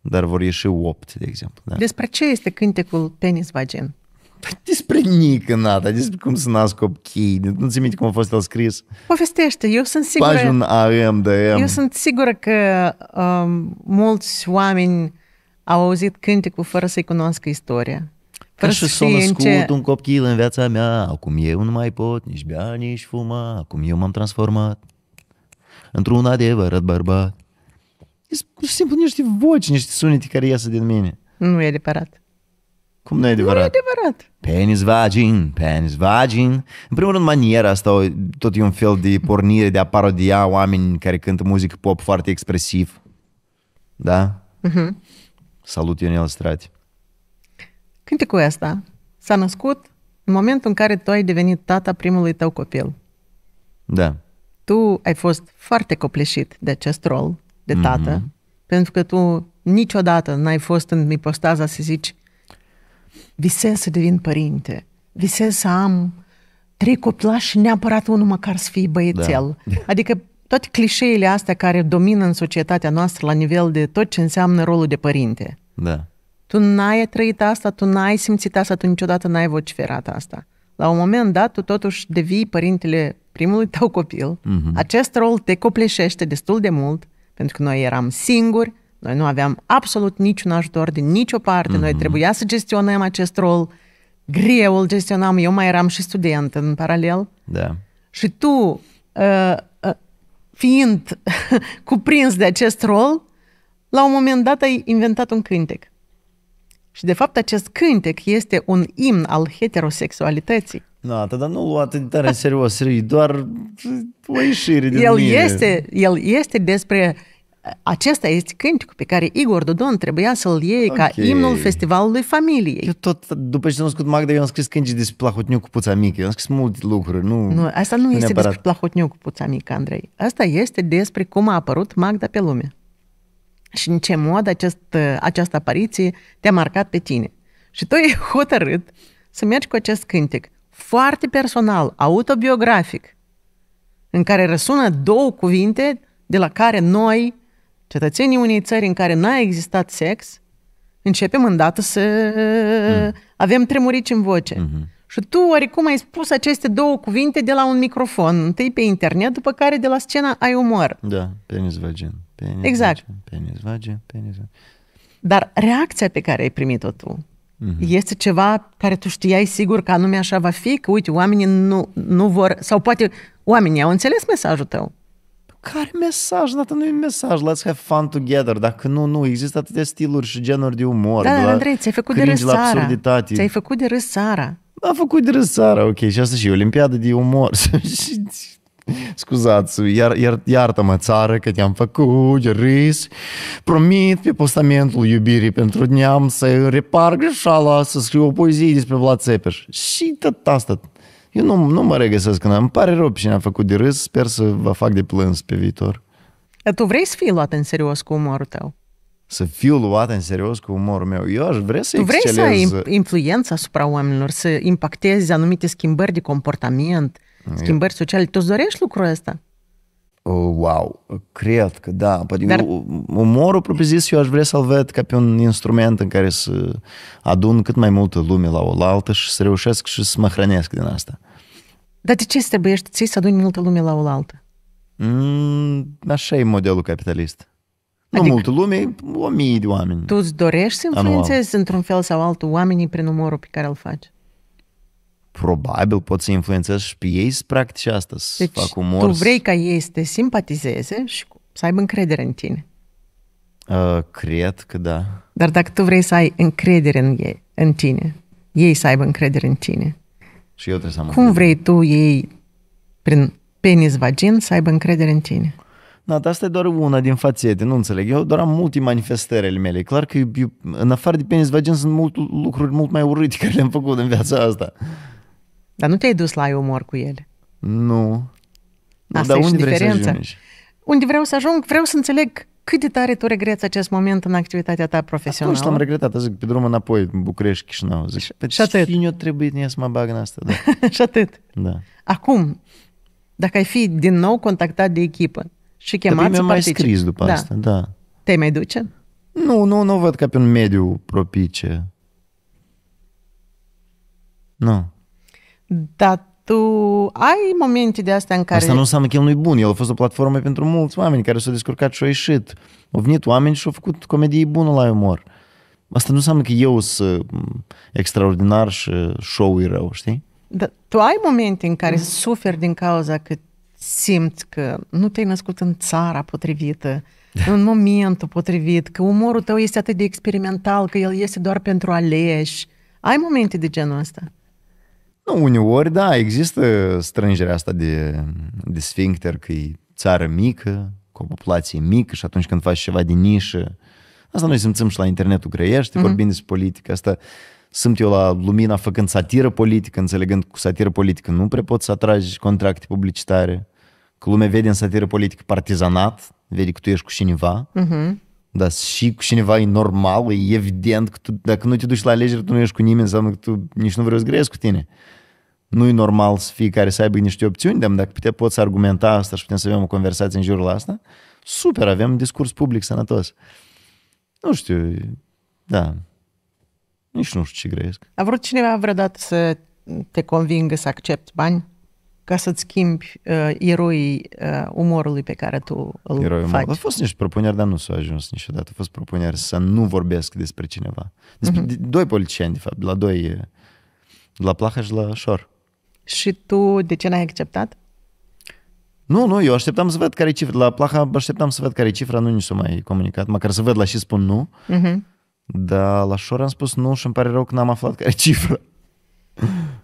dar vor ieși 8, de exemplu. Da. Despre ce este cântecul Penis Vagin? Păi despre nică, nata, despre cum se nasc copchii, nu ți minte cum a fost el scris. Povestește, eu sunt sigură... Pagina AM, Eu sunt sigură că um, mulți oameni au auzit cântecul fără să-i cunoască istoria. Ca și s-a născut ce... un copil în viața mea, acum eu nu mai pot nici bea, nici fuma, acum eu m-am transformat într-un adevărat bărbat. E pur și simplu niște voci, niște sunete care iasă din mine. Nu e adevărat. Cum nu e adevărat? Nu e adevărat. Penis vagin, penis vagin. În primul rând, maniera asta tot e un fel de pornire de a parodia oameni care cântă muzică pop foarte expresiv. Da? Uh-huh. Salut, Ionel Strati! cu asta? s-a născut în momentul în care tu ai devenit tata primului tău copil. Da. Tu ai fost foarte copleșit de acest rol de mhm. tată, mm-hmm. pentru că tu niciodată n-ai fost în ipostaza să zici visez să devin părinte, visez să am trei copilași și neapărat unul măcar să fie da. băiețel. Da. (laughs) Adică toate clișeile astea care domină în societatea noastră la nivel de tot ce înseamnă rolul de părinte. Da. Tu n-ai trăit asta, tu n-ai simțit asta, tu niciodată n-ai vociferat asta. La un moment dat, tu totuși devii părintele primului tău copil. Uh-huh. Acest rol te copleșește destul de mult, pentru că noi eram singuri, noi nu aveam absolut niciun ajutor din nicio parte, uh-huh. noi mhm. trebuia să gestionăm acest rol, greu îl gestionam, eu mai eram și student în paralel. Da. Și tu uh, fiind (laughs) cuprins de acest rol, la un moment dat ai inventat un cântec. Și de fapt acest cântec este un imn al heterosexualității. Da, da dar nu lua atât de tare în serios, doar o ieșire din el mine. Este, el este despre uh, acesta este cântecul pe care Igor Dodon trebuia să-l iei okay. ca imnul festivalului familiei. Eu tot, după ce am a născut Magda, eu am scris cântece despre Plahotniu cu Puța Mică. Eu am scris multe lucruri. Nu, nu asta nu, nu este neapărat. despre Plahotniu cu Puța Mică, Andrei. Asta este despre cum a apărut Magda pe lume. Și în ce mod acest, această apariție te-a marcat pe tine. Și tu e hotărât să mergi cu acest cântec foarte personal, autobiografic, în care răsună două cuvinte de la care noi Cetățenii unei țări în care n-a existat sex, începem îndată să mm. avem tremurici în voce. Mm-hmm. Și tu oricum ai spus aceste două cuvinte de la un microfon, întâi pe internet, după care de la scena ai umor. Da, penis vagin. Penis exact. Vagin, penis vagin, penis vagin. Dar reacția pe care ai primit-o tu mm-hmm. este ceva care tu știai sigur că anume așa va fi, că uite, oamenii nu, nu vor, sau poate oamenii au înțeles mesajul tău care mesaj? Dată nu e mesaj. Let's have fun together. Dacă nu, nu. Există atâtea stiluri și genuri de umor. Da, da, da? de Andrei, ți-ai făcut de râs Sara. Ți-ai făcut de râs Sara. Am făcut de râs Sara, ok. Și asta și Olimpiada de umor. (laughs) Scuzați, iar, iar, iartă-mă țară că te-am făcut de râs. Promit pe postamentul iubirii pentru neam să repar greșeala, să scriu o poezie despre Vlad Țepeș. Și tot asta. Eu nu, nu mă regăsesc în Îmi pare rău și ne-am făcut de râs, sper să vă fac de plâns pe viitor. Tu vrei să fii luat în serios cu umorul tău? Să fiu luat în serios cu umorul meu. Eu aș vrea să Tu vrei excelez... să ai influența asupra oamenilor, să impactezi anumite schimbări de comportament, schimbări sociale. Tu îți dorești lucrul ăsta? Oh, wow, cred că da. Păi, Dar... Umorul propriu-zis, eu aș vrea să-l văd ca pe un instrument în care să adun cât mai multă lume la o la altă și să reușesc și să mă hrănesc din asta. Dar de ce îți trebuiești ție să aduni multă lume la o la altă? Mm, așa e modelul capitalist. Adică nu multă lume, o mie de oameni. Tu îți dorești să influențezi anual. într-un fel sau altul oamenii prin umorul pe care îl faci? probabil pot să influențezi și pe ei să practice asta, să deci, fac umor. tu vrei ca ei să te simpatizeze și să aibă încredere în tine. Uh, cred că da. Dar dacă tu vrei să ai încredere în ei, în tine, ei să aibă încredere în tine. Și eu trebuie să am Cum încredere. vrei tu ei, prin penis vagin, să aibă încredere în tine? Da, dar asta e doar una din fațete, nu înțeleg. Eu doar am multe manifestări ale mele. E clar că eu, în afară de penis vagin sunt mult lucruri mult mai urâte (laughs) care le-am făcut în viața asta. Dar nu te-ai dus la ai umor cu ele. Nu. nu Asta dar unde vrei diferența. să ajungi? Unde vreau să ajung, vreau să înțeleg cât de tare tu regreți acest moment în activitatea ta profesională. Atunci l-am regretat, zic, pe drum înapoi, București, Chișinău. Zic, și, și atât. eu trebuie să mă bag în asta. Da. (laughs) și atât. Da. Acum, dacă ai fi din nou contactat de echipă și păi chemat să mai scris după da. asta, da. Te mai duce? Nu, nu, nu văd ca pe un mediu propice. Nu. Dar tu ai momente de astea în care... Asta nu înseamnă că el nu-i bun. El a fost o platformă pentru mulți oameni care s-au descurcat și au ieșit. Au venit oameni și au făcut comedie bună la umor. Asta nu înseamnă că eu sunt extraordinar și show e rău, știi? Dar tu ai momente în care mm. suferi din cauza că simți că nu te-ai născut în țara potrivită, (laughs) în momentul potrivit, că umorul tău este atât de experimental, că el este doar pentru aleși. Ai momente de genul ăsta? Nu, uneori, da, există strângerea asta de, de sfincter, că e țară mică, cu o populație mică și atunci când faci ceva din nișă, asta noi simțim și la internetul grăiești, mm-hmm. vorbind despre politică, asta sunt eu la lumina făcând satiră politică, înțelegând cu satiră politică nu prea poți să atragi contracte publicitare, că lumea vede în satiră politică partizanat, vede că tu ești cu cineva, mm-hmm dar și cu cineva e normal, e evident că tu, dacă nu te duci la alegeri, tu nu ești cu nimeni, înseamnă că tu nici nu vrei să grezi cu tine. Nu e normal să fiecare să aibă niște opțiuni, dar dacă putea poți să argumenta asta și putem să avem o conversație în jurul asta, super, avem un discurs public sănătos. Nu știu, da, nici nu știu ce grăiesc. A vrut cineva vreodată să te convingă să accepti bani? ca să-ți schimbi uh, eroii uh, umorului pe care tu îl Eroi faci. Umor. Au fost niște propuneri, dar nu s-au ajuns niciodată. Au fost propuneri să nu vorbesc despre cineva. Despre uh-huh. doi politicieni, de fapt, la doi, uh, la Plaha și la Șor. Și tu de ce n-ai acceptat? Nu, nu, eu așteptam să văd care e cifra. La Plaha așteptam să văd care e cifra, nu nici s-a mai comunicat. Măcar să văd la și spun nu. Uh-huh. Dar la Șor am spus nu și îmi pare rău că n-am aflat care e cifra.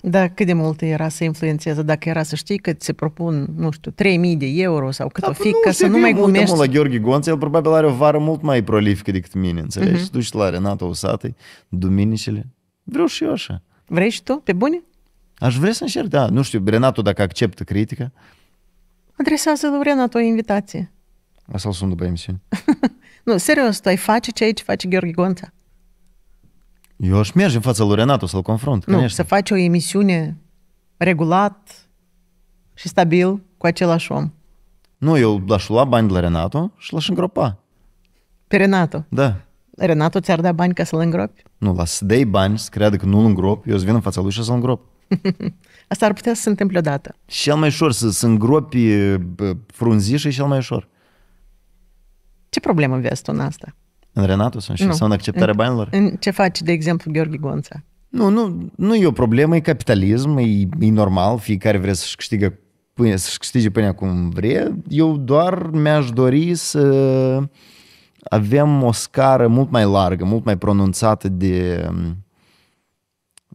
Da, cât de mult era să influențeze, dacă era să știi că ți se propun, nu știu, 3.000 de euro sau cât da, o fi, ca să nu mai glumești. la Gheorghe Gonța, el probabil are o vară mult mai prolifică decât mine, înțelegi? Mhm. Uh-huh. Duci la Renato Usatei, duminicile, vreau și eu așa. Vrei și tu, pe bune? Aș vrea să încerc, da, nu știu, Renato dacă acceptă critica. Adresează lui Renato o invitație. O să-l sun după emisiune. (laughs) nu, serios, tu ai face ce aici face Gheorghe Gonța. Eu aș merge în fața lui Renato să-l confrunt. Nu, să faci o emisiune regulat și stabil cu același om. Nu, eu l-aș lua bani de la Renato și l-aș îngropa. Pe Renato? Da. Renato ți-ar da bani ca să-l îngropi? Nu, las să dai bani, să creadă că nu-l îngrop, eu să vin în fața lui și să-l îngrop. (laughs) Asta ar putea să se întâmple odată. Cel mai ușor, să, să îngropi și cel mai ușor. Ce problemă vezi tu în asta? În Renatus și nu. sau în acceptarea în, banilor? În ce face, de exemplu, Gheorghe Gonța? Nu, nu, nu e o problemă, e capitalism, e, e normal, fiecare vrea să-și câștigă să-și câștige până cum vrea. Eu doar mi-aș dori să avem o scară mult mai largă, mult mai pronunțată de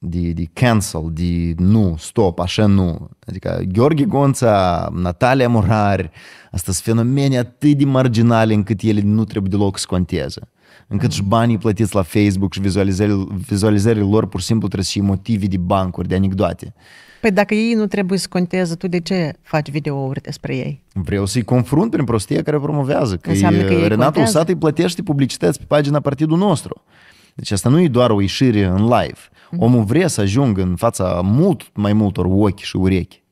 de, de cancel, de nu, stop, așa nu. Adică Gheorghe Gonța, Natalia Murari, asta sunt fenomene atât de marginale încât ele nu trebuie deloc să conteze. Încât și banii plătiți la Facebook și vizualizările, vizualizările lor pur și simplu trebuie să fie motive de bancuri, de anecdote. Păi dacă ei nu trebuie să conteze, tu de ce faci videouri despre ei? Vreau să-i confrunt prin prostia care promovează. Că, că ei Renatul Usat îi plătește publicități pe pagina partidul nostru. Deci asta nu e doar o ieșire în live. Mm-hmm. Omul vrea să ajungă în fața mult mai multor ochi și urechi.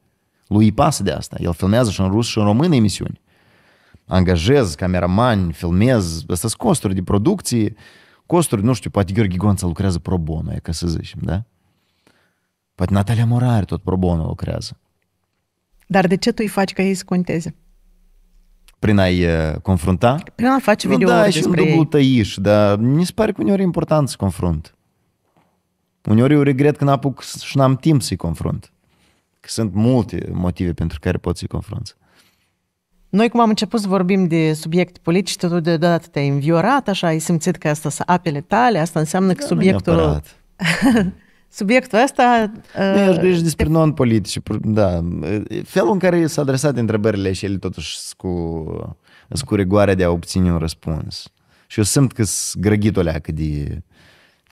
Lui îi pasă de asta. El filmează și în rus și în română emisiuni. Angajez cameramani, filmez. Asta sunt costuri de producție, costuri, nu știu, poate Gheorghe Gonța lucrează pro bono, e ca să zicem, da? Poate Natalia Morari tot pro bono lucrează. Dar de ce tu îi faci ca ei să conteze? Prin a-i uh, confrunta? Prin a face video nu, da, și un dublu tăiș, dar mi se pare că uneori e important să confrunt. Uneori eu regret că n-apuc și n-am timp să-i confrunt. Că sunt multe motive pentru care pot să-i confrunt. Noi cum am început să vorbim de subiect politice, tu deodată te-ai înviorat așa, ai simțit că asta sunt apele tale, asta înseamnă că da, subiectul... (laughs) subiectul ăsta... Uh, nu, aș grijă despre te... non politici da. Felul în care s-a adresat întrebările și el totuși cu, cu rigoare de a obține un răspuns. Și eu simt că sunt grăghit o leacă de Uh,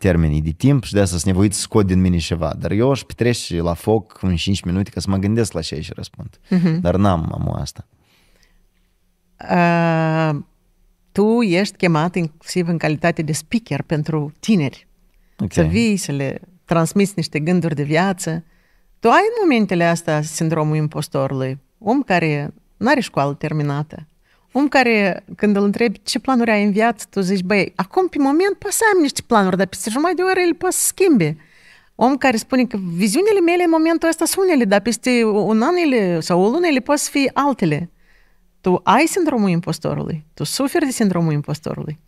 termenii de timp și de asta sunt nevoit să scot din mine ceva. Dar eu aș petrece la foc în 5 minute ca să mă gândesc la ce și răspund. Uh-huh. Dar n-am am asta. Uh, tu ești chemat inclusiv în calitate de speaker pentru tineri. Okay. Să vii, să le transmiți niște gânduri de viață. Tu ai în momentele astea sindromul impostorului, om care nu are școală terminată, Om care, când îl întrebi ce planuri ai în viață, tu zici, băi, acum pe moment poți să am niște planuri, dar peste jumătate de oră el poate să schimbe. Om care spune că viziunile mele în momentul ăsta sunt unele, dar peste un an ele, sau o lună ele pot să fie altele. Tu ai sindromul impostorului, tu suferi de sindromul impostorului.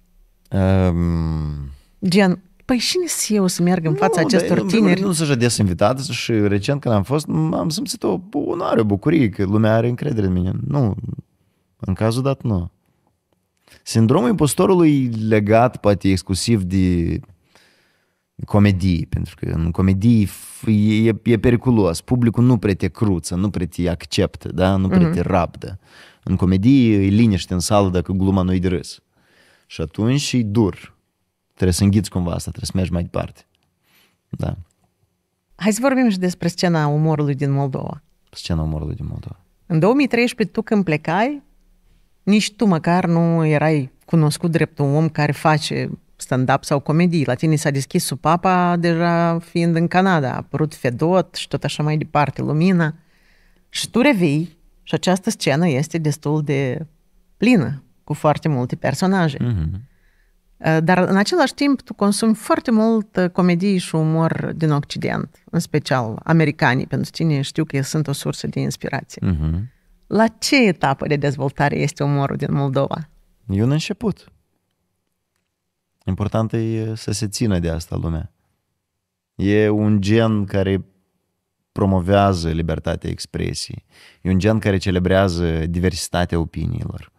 Um... Gen, Păi cine să eu să merg în fața nu, acestor dar, tineri? Nu, nu sunt așa des invitat și recent când am fost, am simțit o, onoare, o bucurie că lumea are încredere în mine. Nu, în cazul dat, nu. Sindromul impostorului e legat poate exclusiv de comedii, pentru că în comedii e, e periculos. Publicul nu prea te cruță, nu prea te acceptă, da? nu prea mm-hmm. te rabdă. În comedii e liniște în sală dacă gluma nu-i de râs. Și atunci e dur. Trebuie să înghiți cumva asta, trebuie să mergi mai departe. Da. Hai să vorbim și despre scena umorului din Moldova. Scena umorului din Moldova. În 2013 tu când plecai, nici tu măcar nu erai cunoscut drept un om care face stand-up sau comedii. La tine s-a deschis supapa deja fiind în Canada. A apărut Fedot și tot așa mai departe, Lumina. Și tu revii și această scenă este destul de plină, cu foarte multe personaje. Mm-hmm. Dar în același timp tu consumi foarte mult uh, comedii și umor din Occident, în special americanii, pentru tine știu că sunt o sursă de inspirație. Mm-hmm. La ce etapă de dezvoltare este umorul din Moldova? E un început. Important e să se țină de asta lumea. E un gen care promovează libertatea expresiei. E un gen care celebrează diversitatea opiniilor.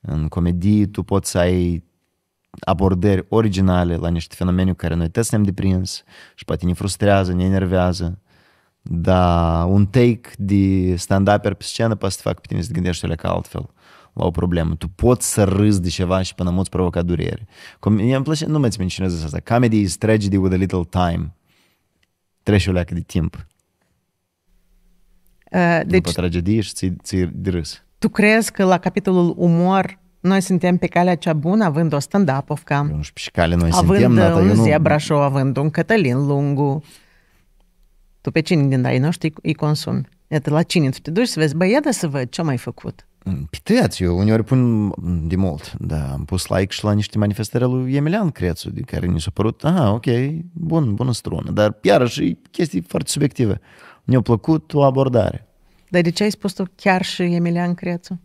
În comedii tu poți să ai abordări originale la niște fenomene care noi te suntem de prins și poate ne frustrează, ne enervează. Da, un take de stand-up pe scenă poate să te facă pe tine să te gândești alea ca altfel la o problemă. Tu poți să râzi de ceva și până nu-ți provoca durere. Cum, mie îmi place, nu mă-ți menționez asta. Comedy is tragedy with a little time. Treci o leacă de timp. Uh, deci, După tragedie și ți ți de râs. Tu crezi că la capitolul umor noi suntem pe calea cea bună, având o stand up of cam... nu știu pe noi având suntem, uh, Având un Zebra Show, având un Cătălin Lungu. Tu pe cine din ai noștri îi consumi? Iată, la cine tu te duci să vezi, băi, ia da să văd ce mai făcut. Mm, Piteați, eu uneori pun mm, de mult, da, am pus like și la niște manifestări lui Emilian Crețu, de care mi s-a părut, aha, ok, bun, bună strună, dar iarăși chestii foarte subiective. Mi-a plăcut o abordare. Dar de ce ai spus tu chiar și Emilian Crețu?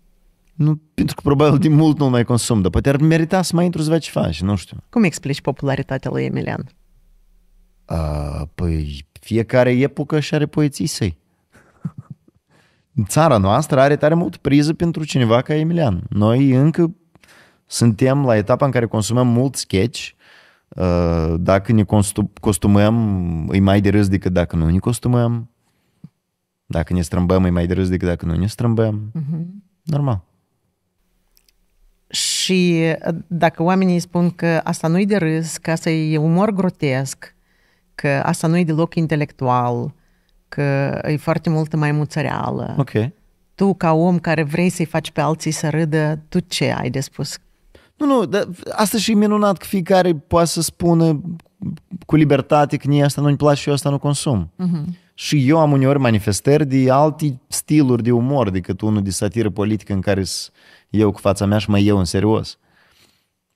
Nu, pentru că probabil de mult nu mai consum, dar poate ar merita să mai intru să ce faci, nu știu. Cum explici popularitatea lui Emilian? A, păi, fiecare epocă și are poeții săi. Țara noastră are tare mult priză pentru cineva ca Emilian. Noi încă suntem la etapa în care consumăm mult sketch. Uh, dacă ne costumăm, e mai de râs decât dacă nu ne costumăm. Dacă ne strâmbăm, e mai de râs decât dacă nu ne strâmbăm. Mm-hmm. Normal. Și uh, dacă oamenii spun că asta nu-i de râs, că asta e umor grotesc, că asta nu e deloc intelectual, că e foarte multă mai muțăreală. Ok. Tu, ca om care vrei să-i faci pe alții să râdă, tu ce ai de spus? Nu, nu, dar asta și e minunat că fiecare poate să spună cu libertate că nie, asta nu-mi place și eu asta nu consum. Uh-huh. Și eu am uneori manifestări de alte stiluri de umor decât unul de satiră politică în care eu cu fața mea și mai eu în serios.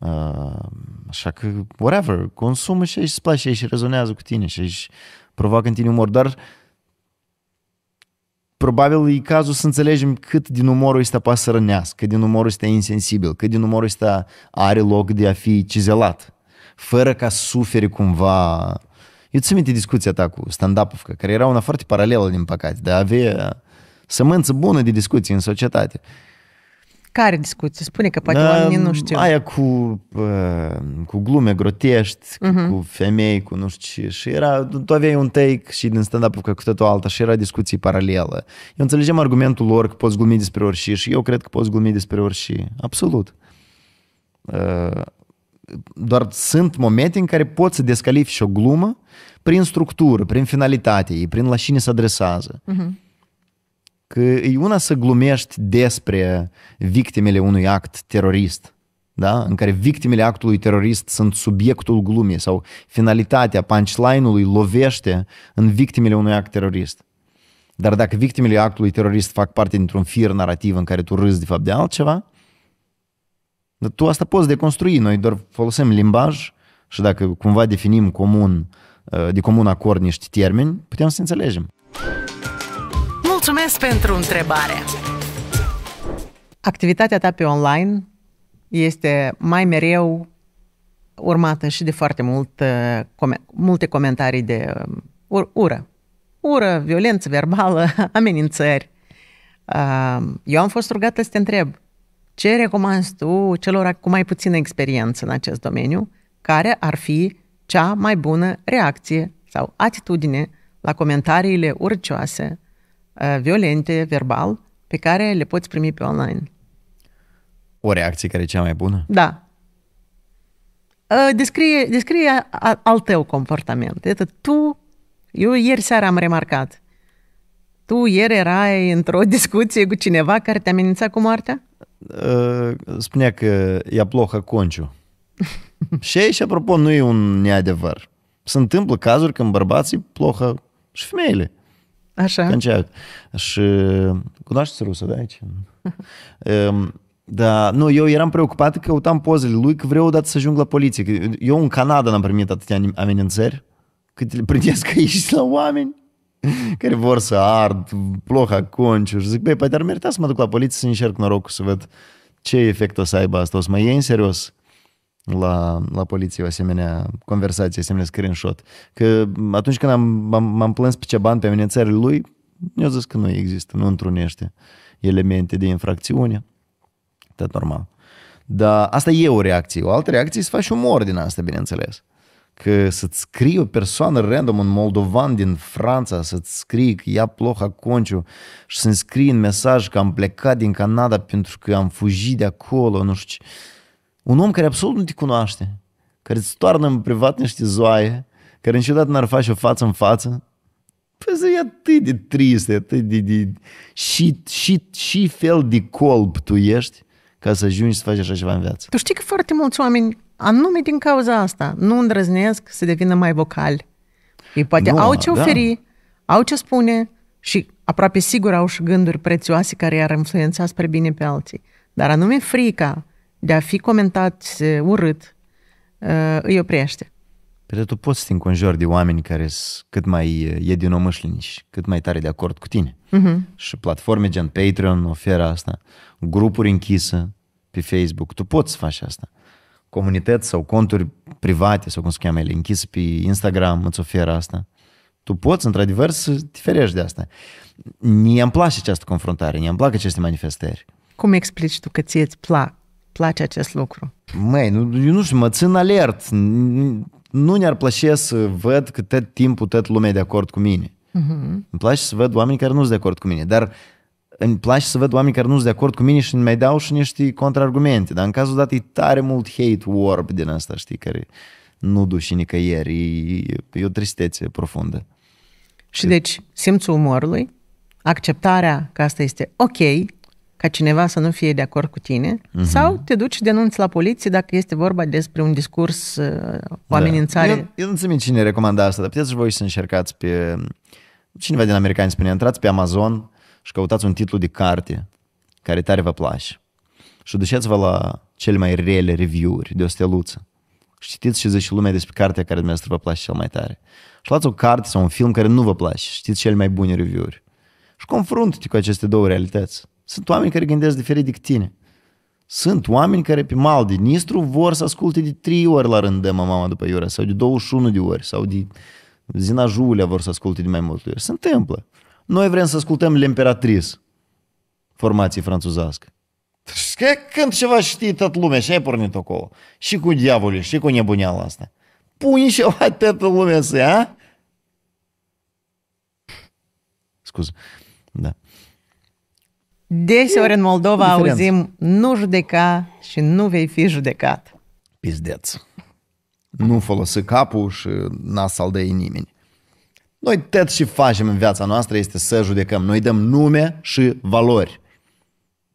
Uh, așa că, whatever, consumă și își place și rezonează cu tine și aici provoacă în tine umor, dar probabil e cazul să înțelegem cât din umorul ăsta poate să rănească, cât din umorul ăsta e insensibil, cât din umorul ăsta are loc de a fi cizelat, fără ca suferi cumva... Eu ți minte discuția ta cu stand up care era una foarte paralelă, din păcate, dar avea sămânță bună de discuții în societate. Care discuții? Spune că poate oamenii nu știu. Aia cu, cu glume grotești, uh-huh. cu femei, cu nu știu ce. Și era, tu aveai un take și din stand-up cu totul altă și era discuții paralelă. Eu înțelegem argumentul lor că poți glumi despre orice și eu cred că poți glumi despre orice. Absolut. Ă, doar sunt momente în care poți să descalifici o glumă prin structură, prin finalitate, prin la cine se adresează. Uh-huh. Că e una să glumești despre victimele unui act terorist, da? în care victimele actului terorist sunt subiectul glumii sau finalitatea punchline-ului lovește în victimele unui act terorist. Dar dacă victimele actului terorist fac parte dintr-un fir narrativ în care tu râzi de fapt de altceva, tu asta poți deconstrui. Noi doar folosim limbaj și dacă cumva definim comun, uh, de comun acord niște termeni, putem să înțelegem. Mulțumesc pentru întrebare! Activitatea ta pe online este mai mereu urmată și de foarte mult, uh, multe comentarii de uh, ură. Ură, violență verbală, (laughs) amenințări. Uh, eu am fost rugată să te întreb ce recomanzi tu celor cu mai puțină experiență în acest domeniu, care ar fi cea mai bună reacție sau atitudine la comentariile urcioase Uh, violente, verbal, pe care le poți primi pe online. O reacție care e cea mai bună? Da. Uh, descrie, descrie al tău comportament. Iată, tu, eu ieri seara am remarcat, tu ieri erai într-o (laughs) discuție cu cineva care te amenința cu moartea? Uh, spunea că e plohă conciu. (laughs) și aici, apropo, nu e un neadevăr. Se întâmplă cazuri când bărbații plohă și femeile. Așa. Cancea. Și cunoașteți rusă, da, aici? um, (laughs) da, nu, eu eram preocupat că căutam pozele lui, că vreau odată să ajung la poliție. Eu în Canada n-am primit atâtea amenințări, cât le prindesc aici la oameni (laughs) care vor să ard ploha conciu și zic, băi, poate ar merita să mă duc la poliție să încerc norocul să văd ce efect o să aibă asta, o să mă iei în serios la, la poliție o asemenea conversație, asemenea screenshot. Că atunci când am, am, am plâns pe bani pe amenințările lui, mi-a zis că nu există, nu întrunește elemente de infracțiune. Tot normal. Dar asta e o reacție. O altă reacție e să faci umor din asta, bineînțeles. Că să-ți scrie o persoană random, un moldovan din Franța, să-ți scrie că ia ploha conciu și să-mi scrie în mesaj că am plecat din Canada pentru că am fugit de acolo, nu știu ce un om care absolut nu te cunoaște, care îți toarnă în privat niște zoaie, care niciodată n-ar face o față în față, păi e atât de trist, e atât de, de și, și, și fel de colb tu ești ca să ajungi să faci așa ceva în viață. Tu știi că foarte mulți oameni, anume din cauza asta, nu îndrăznesc să devină mai vocali. Ei poate nu, au ce da. oferi, da. au ce spune și aproape sigur au și gânduri prețioase care i-ar influența spre bine pe alții. Dar anume frica de a fi comentat urât, uh, îi oprește. Pe păi de tu poți să te înconjori de oameni care sunt cât mai uh, edinomășliniși, cât mai tare de acord cu tine. Uh-huh. Și platforme gen Patreon oferă asta, grupuri închise pe Facebook, tu poți să faci asta. Comunități sau conturi private sau cum se cheamă ele, închise pe Instagram îți oferă asta. Tu poți, într-adevăr, să te ferești de asta. Ne-mi place această confruntare, ne-mi plac aceste manifestări. Cum explici tu că ție îți plac place acest lucru. Măi, nu, eu nu știu, mă țin alert. Nu ne-ar plăcea să văd că tot timpul tot lumea e de acord cu mine. Uh-huh. Îmi place să văd oameni care nu sunt de acord cu mine, dar îmi place să văd oameni care nu sunt de acord cu mine și îmi mai dau și niște contraargumente. Dar în cazul dat e tare mult hate warp din asta, știi, care nu duci nicăieri. E, e o tristețe profundă. Și deci simțul umorului, acceptarea că asta este ok, ca cineva să nu fie de acord cu tine, uh-huh. sau te duci și denunți la poliție dacă este vorba despre un discurs, uh, o da. amenințare. Da. Eu, eu nu înțeleg cine recomanda asta, dar puteți și voi să încercați pe... Cineva din americani spune, intrați pe Amazon și căutați un titlu de carte care tare vă place și duceți-vă la cele mai rele review-uri de o steluță și citiți și zice lumea despre cartea care dumneavoastră vă place cel mai tare. Și luați o carte sau un film care nu vă place, știți cele mai bune review-uri. Și confruntă-te cu aceste două realități. Sunt oameni care gândesc diferit de tine. Sunt oameni care pe mal de Nistru vor să asculte de 3 ori la rând de mama după Iura sau de 21 de ori sau de Zina Julia vor să asculte de mai multe ori. Se întâmplă. Noi vrem să ascultăm L'Imperatriz, formație franțuzească. Că când ceva știi tot lumea și ai pornit acolo. Și cu diavolul, și cu nebuneala asta. Pune ceva toată lumea să, a? Scuze. Da. Deseori în Moldova Diferență. auzim nu judeca și nu vei fi judecat. Pizdeț. Nu folosi capul și n-a saldăi nimeni. Noi tot și facem în viața noastră este să judecăm. Noi dăm nume și valori.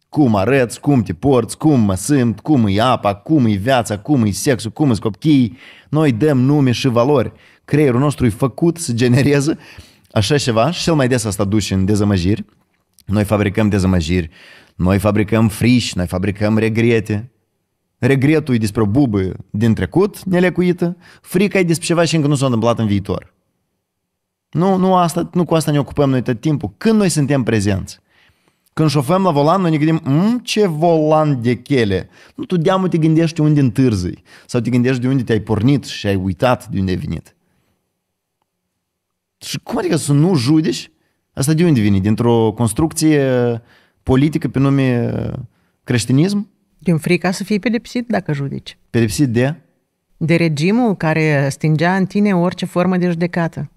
Cum arăți, cum te porți, cum mă simt, cum e apa, cum e viața, cum e sexul, cum sunt copchii. Noi dăm nume și valori. Creierul nostru e făcut să genereze așa ceva și cel mai des asta duce în dezamăgiri – noi fabricăm dezamăgiri, noi fabricăm friși, noi fabricăm regrete. Regretul e despre o bubă din trecut nelecuită, frica e despre ceva și încă nu s-a întâmplat în viitor. Nu, nu, asta, nu cu asta ne ocupăm noi tot timpul. Când noi suntem prezenți? Când șofăm la volan, noi ne gândim, mmm, ce volan de chele. Nu, tu deamă te gândești unde întârzi sau te gândești de unde te-ai pornit și ai uitat de unde ai venit. Și cum adică să nu judeci Asta de unde vine? Dintr-o construcție politică pe nume uh, creștinism? Din frica să fii pedepsit dacă judeci. Pedepsit de? De regimul care stingea în tine orice formă de judecată.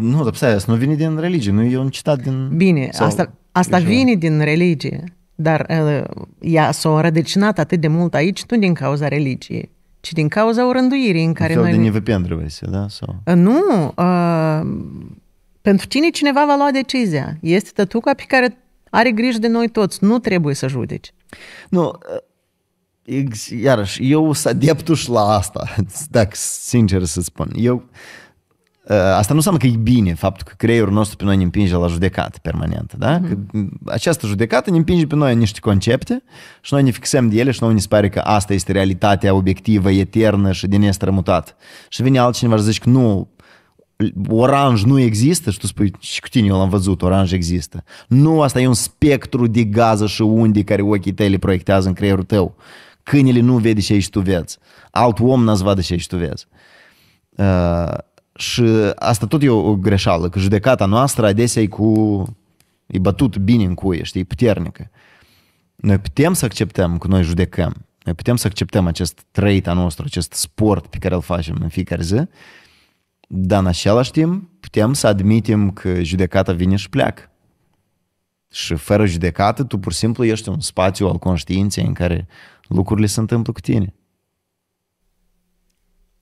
Nu, dar asta nu vine din religie, nu e un citat din... Bine, sau... asta, asta vine din religie, dar uh, ea s-a rădăcinat atât de mult aici, nu din cauza religiei, ci din cauza urânduirii în care un fel noi... de nivepentrăvese, da? Sau... Uh, nu, uh, pentru cine cineva va lua decizia? Este tătuca pe care are grijă de noi toți. Nu trebuie să judeci. Nu, iarăși, eu sunt adeptul și la asta, dacă sincer să spun. Eu, ă, asta nu înseamnă că e bine faptul că creierul nostru pe noi ne împinge la judecată permanentă, da? Mm-hmm. Că această judecată ne împinge pe noi în niște concepte și noi ne fixăm de ele și noi ne pare că asta este realitatea obiectivă, eternă și din ea rămutat. Și vine altcineva și zice că nu, oranj nu există și tu spui, și cu tine eu l-am văzut, oranj există. Nu, asta e un spectru de gaze și unde care ochii tăi le proiectează în creierul tău. Câinele nu vede ce ești tu vezi. Alt om n-ați vadă ce ești tu vezi. Uh, și asta tot e o, o greșeală, că judecata noastră adesea e cu... e bătut bine în cuie, știi, e puternică. Noi putem să acceptăm că noi judecăm. Noi putem să acceptăm acest trait al nostru, acest sport pe care îl facem în fiecare zi, dar în același timp putem să admitem că judecata vine și pleacă. Și fără judecată, tu pur și simplu ești un spațiu al conștiinței în care lucrurile se întâmplă cu tine.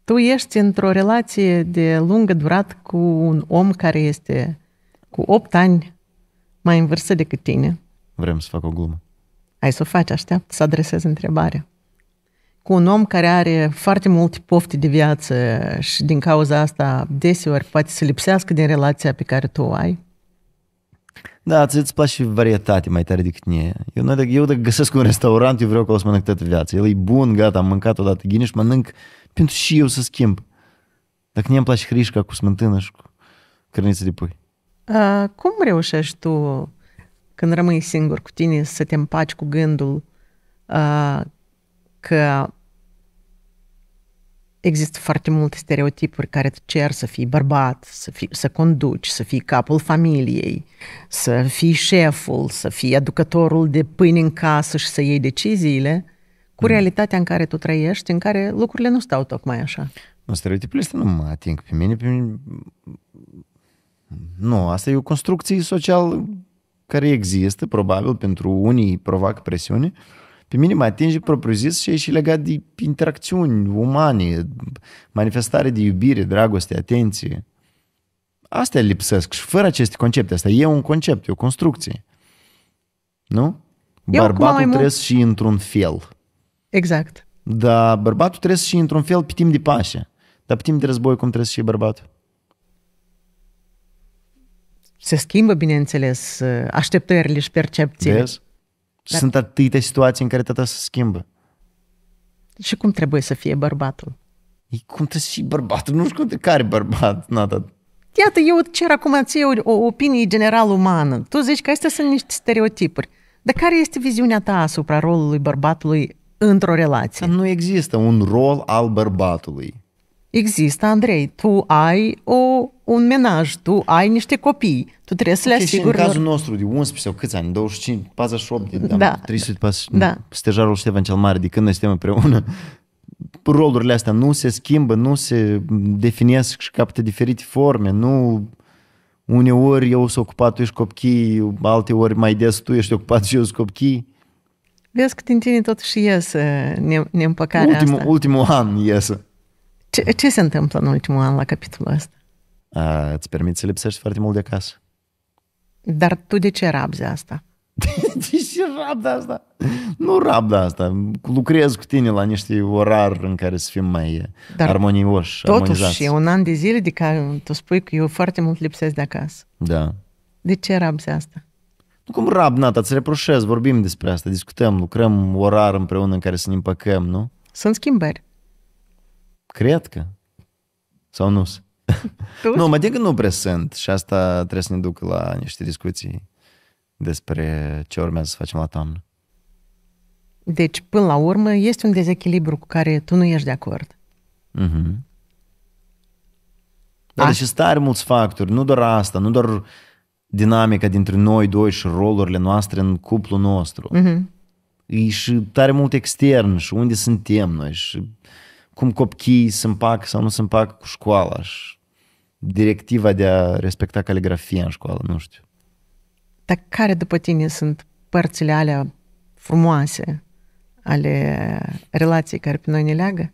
Tu ești într-o relație de lungă durată cu un om care este cu 8 ani mai în vârstă decât tine. Vrem să fac o glumă. Ai să o faci, aștept să adresez întrebarea cu un om care are foarte multe pofte de viață și din cauza asta deseori poate să lipsească din relația pe care tu o ai. Da, îți place și varietate mai tare decât mie. Eu, noi, eu dacă găsesc un restaurant, eu vreau o să mănânc toată viața. El e bun, gata, am mâncat odată și mănânc pentru și eu să schimb. Dacă mie îmi place hrișca cu smântână și cu cărniță de pui. A, cum reușești tu, când rămâi singur cu tine, să te împaci cu gândul a, că există foarte multe stereotipuri care te cer să fii bărbat, să, fii, să conduci, să fii capul familiei, să fii șeful, să fii aducătorul de pâine în casă și să iei deciziile, cu mm. realitatea în care tu trăiești, în care lucrurile nu stau tocmai așa. Nu, stereotipurile astea nu mă ating pe mine, pe mine... Nu, asta e o construcție socială care există, probabil, pentru unii provoacă presiune, uh, pe mine mă atinge propriu-zis și e și legat de interacțiuni umane, manifestare de iubire, dragoste, atenție. Astea lipsesc și fără aceste concepte. Asta e un concept, e o construcție. Nu? Eu Bărbatul trebuie mult... și într-un fel. Exact. Dar bărbatul trebuie și într-un fel pe timp de pașe. Dar pe timp de război cum trebuie și bărbatul? Se schimbă, bineînțeles, așteptările și percepțiile. Vezi? Dar... Sunt atâtea situații în care tata se schimbă. Și cum trebuie să fie bărbatul? E cum trebuie să fie bărbatul? Nu știu de care bărbat, Nata. Iată, eu cer acum ție o, o opinie general umană. Tu zici că astea sunt niște stereotipuri. Dar care este viziunea ta asupra rolului bărbatului într-o relație? Nu există un rol al bărbatului există, Andrei, tu ai o, un menaj, tu ai niște copii, tu trebuie să le asiguri. Okay, și în cazul nostru de 11 sau câți ani, 25, 48, de, da, 340, da. stejarul Ștefan cel Mare, de când noi suntem împreună, rolurile astea nu se schimbă, nu se definesc și capte diferite forme, nu... Uneori eu sunt ocupat, tu ești copchii, alte ori mai des tu ești ocupat și eu sunt copchii. Vezi că din tine și iese ne- neîmpăcarea ultimul, asta. Ultimul an iese. Ce, ce se întâmplă în ultimul an la capitolul ăsta? A, îți permit să lipsești foarte mult de casă. Dar tu de ce rabzi asta? (laughs) de ce rabda asta? Nu rabda asta. Lucrez cu tine la niște orar în care să fim mai Dar armonioși, totuși, armonizați. e un an de zile de care tu spui că eu foarte mult lipsesc de acasă. Da. De ce rabzi asta? Nu cum rab, Nata, îți reproșez, vorbim despre asta, discutăm, lucrăm orar împreună în care să ne împăcăm, nu? Sunt schimbări. Cred că. Sau nu (laughs) Nu, mă că nu prea sunt și asta trebuie să ne ducă la niște discuții despre ce urmează să facem la toamnă. Deci, până la urmă, este un dezechilibru cu care tu nu ești de acord. Mm-hmm. Da, deci sunt tare mulți factori, nu doar asta, nu doar dinamica dintre noi doi și rolurile noastre în cuplul nostru. Mm-hmm. E și tare mult extern și unde suntem noi și cum copiii se împac sau nu se împac cu școala și directiva de a respecta caligrafia în școală, nu știu. Dar care după tine sunt părțile alea frumoase ale relației care pe noi ne leagă?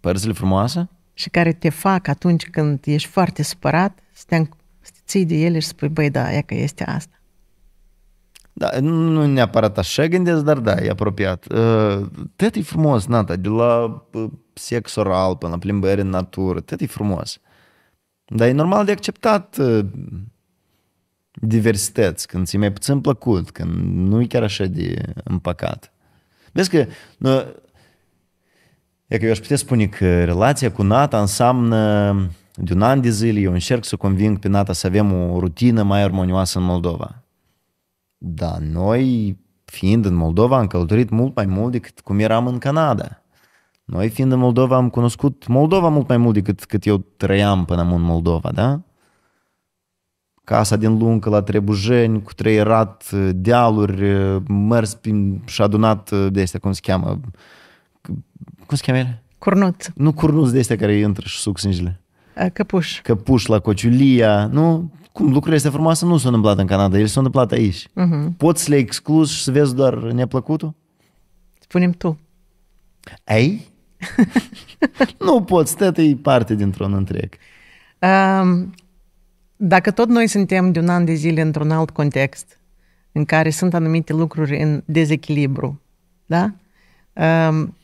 Părțile frumoase? Și care te fac atunci când ești foarte supărat să te, să te ții de ele și spui, băi, da, e că este asta. Da, nu neapărat așa gândesc, dar da, e apropiat. Ă, tot e frumos, Nata, de la ă, sex oral până la plimbări în natură, tot e frumos. Dar e normal de acceptat ă, diversități, când ți-e mai puțin plăcut, când nu e chiar așa de împăcat. Vezi că nu, E că eu aș putea spune că relația cu Nata înseamnă de un an de zile eu încerc să conving pe Nata să avem o rutină mai armonioasă în Moldova. Dar noi, fiind în Moldova, am călătorit mult mai mult decât cum eram în Canada. Noi, fiind în Moldova, am cunoscut Moldova mult mai mult decât cât eu trăiam până în Moldova, da? Casa din Luncă la Trebujeni, cu trei rat, dealuri, mers prin, și adunat uh, de astea, cum se cheamă? Cum se cheamă ele? Curnuț. Nu curnuț de astea care intră și suc sângele. Căpuș. Căpuș la Cociulia, nu? cum lucrurile astea frumoase nu s-au întâmplat în Canada, ele s-au întâmplat aici. Uh-huh. Poți să le excluzi și să vezi doar neplăcutul? Spunem tu. Ei? (laughs) nu poți, tot e parte dintr-un întreg. Um, dacă tot noi suntem de un an de zile într-un alt context, în care sunt anumite lucruri în dezechilibru, da? Um,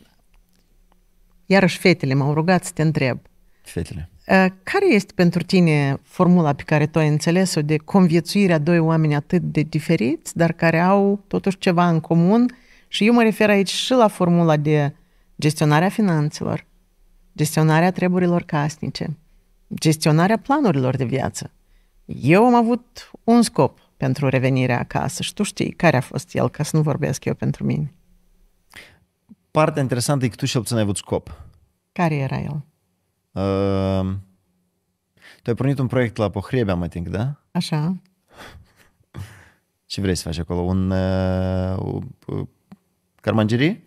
iarăși fetele m-au rugat să te întreb. Fetele. Eh, care este pentru tine formula pe care tu ai înțeles-o de conviețuirea doi oameni atât de diferiți, dar care au totuși ceva în comun? Și eu mă refer aici și la formula de gestionarea finanțelor, gestionarea treburilor casnice, gestionarea planurilor de viață. Eu am avut un scop pentru revenirea acasă și tu știi care a fost el, ca să nu vorbesc eu pentru mine. Partea interesantă e că tu și n-ai avut scop. Care era el? Uh, tu ai pornit un proiect la Pohrebea, mă tinc, da? Așa. (laughs) Ce vrei să faci acolo? Un uh, uh, carmangerie?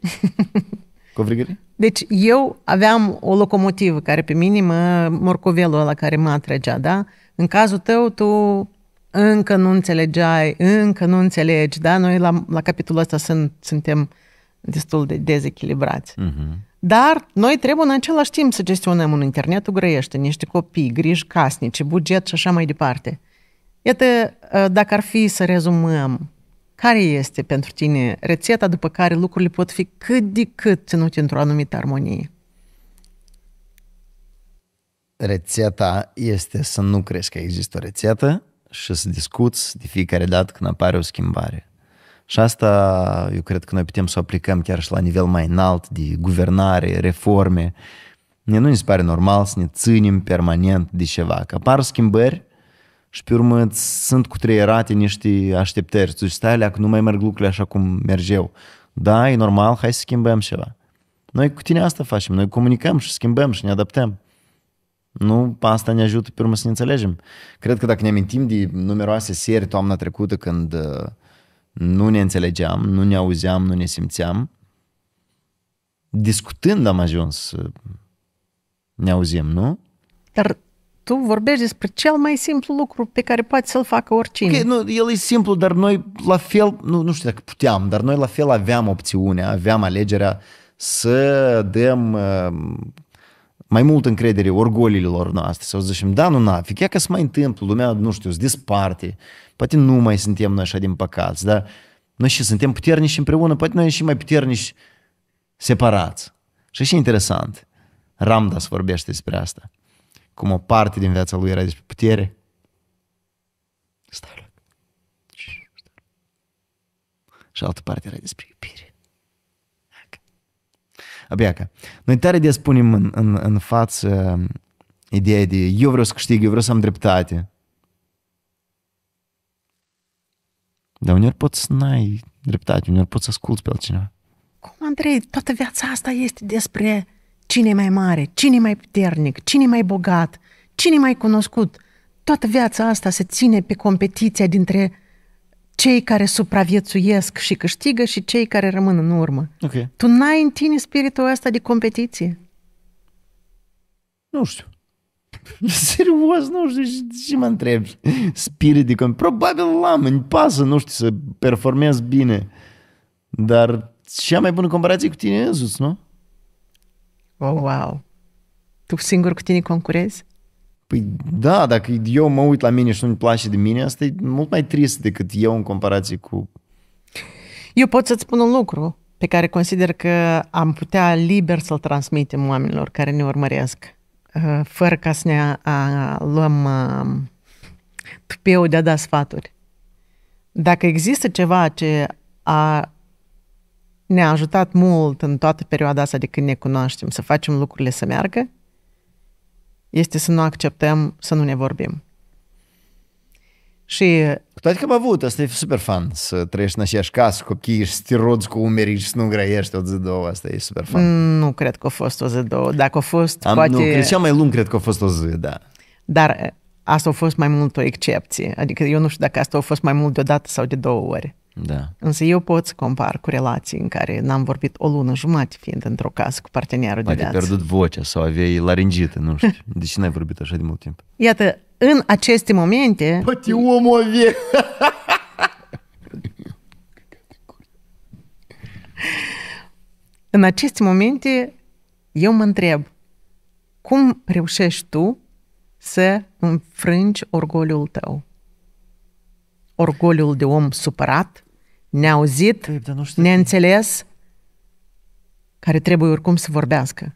(laughs) Covrigări? Deci eu aveam o locomotivă care pe mine mă, morcovelul ăla care mă atragea, da? În cazul tău, tu încă nu înțelegeai, încă nu înțelegi, da? Noi la, la capitolul ăsta sunt, suntem destul de dezechilibrați. Uh-huh. Dar noi trebuie în același timp să gestionăm un internet, grăiește, niște copii, griji casnice, buget și așa mai departe. Iată, ă, dacă ar fi să rezumăm, care este pentru tine rețeta după care lucrurile pot fi cât de cât ținute într-o anumită armonie? Rețeta este să nu crezi că există o rețetă și să discuți de fiecare dată când apare o schimbare. Și asta eu cred că noi putem să o aplicăm chiar și la nivel mai înalt de guvernare, reforme. Ne nu ne pare normal să ne ținem permanent de ceva, că apar schimbări și pe urmă sunt rate niște așteptări. Tu stai nu mai merg lucrurile așa cum merg eu. Da, e normal, hai să schimbăm ceva. Noi cu tine asta facem, noi comunicăm și schimbăm și ne adaptăm. Nu, asta ne ajută pe urmă să ne înțelegem. Cred că dacă ne amintim de numeroase seri toamna trecută când uh, nu ne înțelegeam, nu ne auzeam, nu ne simțeam. Discutând am ajuns să uh, ne auzim, nu? Dar tu vorbești despre cel mai simplu lucru pe care poate să-l facă oricine. Okay, nu, el e simplu, dar noi la fel, nu, nu știu dacă puteam, dar noi la fel aveam opțiunea, aveam alegerea să dăm uh, mai mult încredere orgolilor noastre să zicem, da, nu, na, fie că se mai întâmplă, lumea, nu știu, se disparte, uh, Poate nu mai suntem noi așa din păcați, dar noi și suntem puternici împreună, poate noi și mai puternici separați. Și și interesant, Ramdas vorbește despre asta. Cum o parte din viața lui era despre putere. Stai Și altă parte era despre iubire. Abia că. Noi tare de spunem în, în, în față um, ideea de eu vreau să câștig, eu vreau să am dreptate. Dar uneori poți să n-ai dreptate, uneori poți să asculți pe altcineva. Cum, Andrei, toată viața asta este despre cine e mai mare, cine e mai puternic, cine e mai bogat, cine e mai cunoscut. Toată viața asta se ține pe competiția dintre cei care supraviețuiesc și câștigă și cei care rămân în urmă. Okay. Tu n-ai în tine spiritul ăsta de competiție? Nu știu. (laughs) Serios, nu știu ce, ce mă întrebi. Spirit de comedy. Probabil l-am, îmi pasă, nu știu, să performez bine. Dar cea mai bună comparație cu tine însuți, nu? Oh, wow. Tu singur cu tine concurezi? Păi da, dacă eu mă uit la mine și nu-mi place de mine, asta e mult mai trist decât eu în comparație cu... Eu pot să-ți spun un lucru pe care consider că am putea liber să-l transmitem oamenilor care ne urmăresc fără ca să ne luăm tupeu de a da sfaturi. Dacă există ceva ce a ne-a ajutat mult în toată perioada asta de când ne cunoaștem să facem lucrurile să meargă, este să nu acceptăm să nu ne vorbim. Și... Cu că am avut, asta e super fan să trăiești în aceeași casă, copii, și să te roți cu umerii și să nu grăiești o zi două, asta e super fan. Nu cred că a fost o zi două, dacă a fost, am, poate... Nu, cred, cea mai lung cred că a fost o zi, da. Dar asta a fost mai mult o excepție, adică eu nu știu dacă asta a fost mai mult deodată o dată sau de două ori. Da. Însă eu pot să compar cu relații în care n-am vorbit o lună jumate fiind într-o casă cu partenerul Mai de viață. Ai pierdut vocea sau aveai laringită, nu știu. De ce n-ai vorbit așa de mult timp? Iată, în aceste momente... Păi omul vie. în aceste momente, eu mă întreb, cum reușești tu să înfrângi orgoliul tău? Orgoliul de om supărat, neauzit, păi, nu știu neînțeles, care trebuie oricum să vorbească.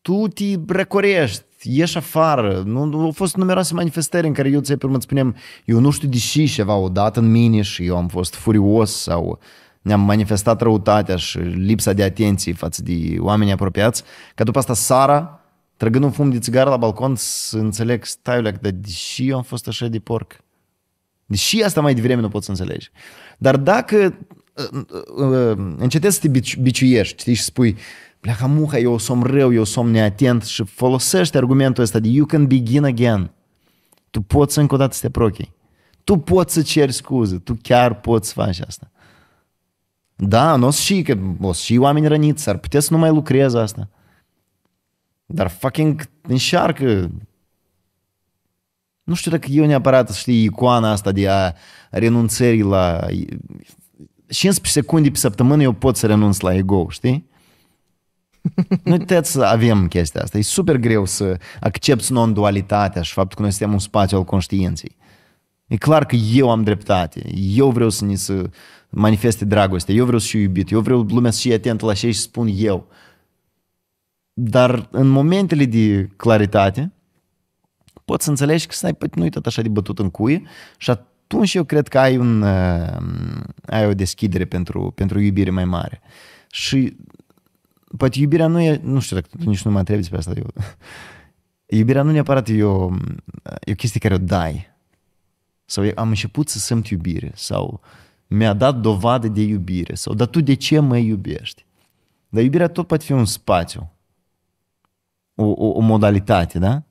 Tu te brăcorești ieși afară. Nu, nu, au fost numeroase manifestări în care eu, ți primit, spuneam, eu nu știu de și ceva odată în mine și eu am fost furios sau ne-am manifestat răutatea și lipsa de atenție față de oamenii apropiați, ca după asta Sara, trăgând un fum de țigară la balcon, să înțeleg, stai, dar deși eu am fost așa de porc. Deși asta mai devreme nu poți să înțelegi. Dar dacă uh, uh, uh, încetezi să te biciuiești, știi, și spui, pleacă muha, eu som rău, eu som neatent și folosește argumentul ăsta de you can begin again. Tu poți încă o dată să te prochii. Tu poți să ceri scuze, tu chiar poți să faci asta. Da, nu o să și, că o să și oameni răniți, ar putea să nu mai lucreze asta. Dar fucking înșarcă. Nu știu dacă eu neapărat, știi, icoana asta de a renunțării la... 15 secunde pe săptămână eu pot să renunț la ego, știi? Nu trebuie să avem chestia asta. E super greu să accepti non-dualitatea și faptul că noi suntem un spațiu al conștiinței. E clar că eu am dreptate. Eu vreau să ni se manifeste dragoste. Eu vreau să fiu iubit. Eu vreau lumea să fie atentă la ce și spun eu. Dar în momentele de claritate poți să înțelegi că stai, păi, nu e tot așa de bătut în cuie și atunci eu cred că ai, un, uh, ai o deschidere pentru, pentru iubire mai mare. Și poate iubirea nu e, nu știu dacă tu nici nu mă întrebi despre asta, eu, iubirea nu neapărat e o, e o chestie care o dai. Sau am început să simt iubire, sau mi-a dat dovadă de iubire, sau dar tu de ce mă iubești? Dar iubirea tot poate fi un spațiu, o, o, o modalitate, da?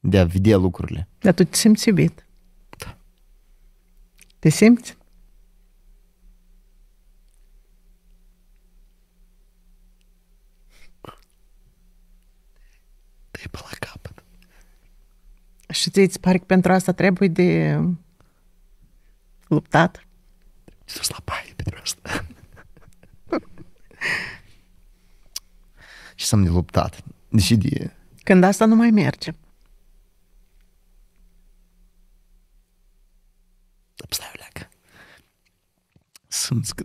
De a vedea lucrurile. Dar tu te simți iubit. Da. Te simți? e pe la capăt. Și ți îți pare că pentru asta trebuie de luptat? Sus la paie pentru asta. (laughs) și să-mi de luptat. Deși de... Când asta nu mai merge. Обставляк. Simți că,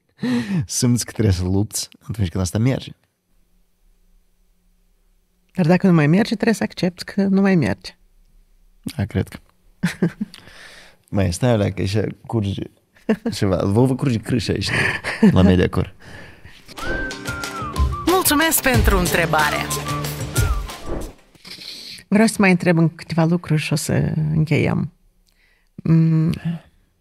(laughs) simți că trebuie să lupți atunci când asta merge. Dar dacă nu mai merge, trebuie să accepti că nu mai merge. Da, cred că. (laughs) mai stai alea că așa curge ceva. Vă, vă curge crâșa aici la Mediacor. Mulțumesc pentru întrebare! Vreau să mai întreb în câteva lucruri și o să încheiem. Mm,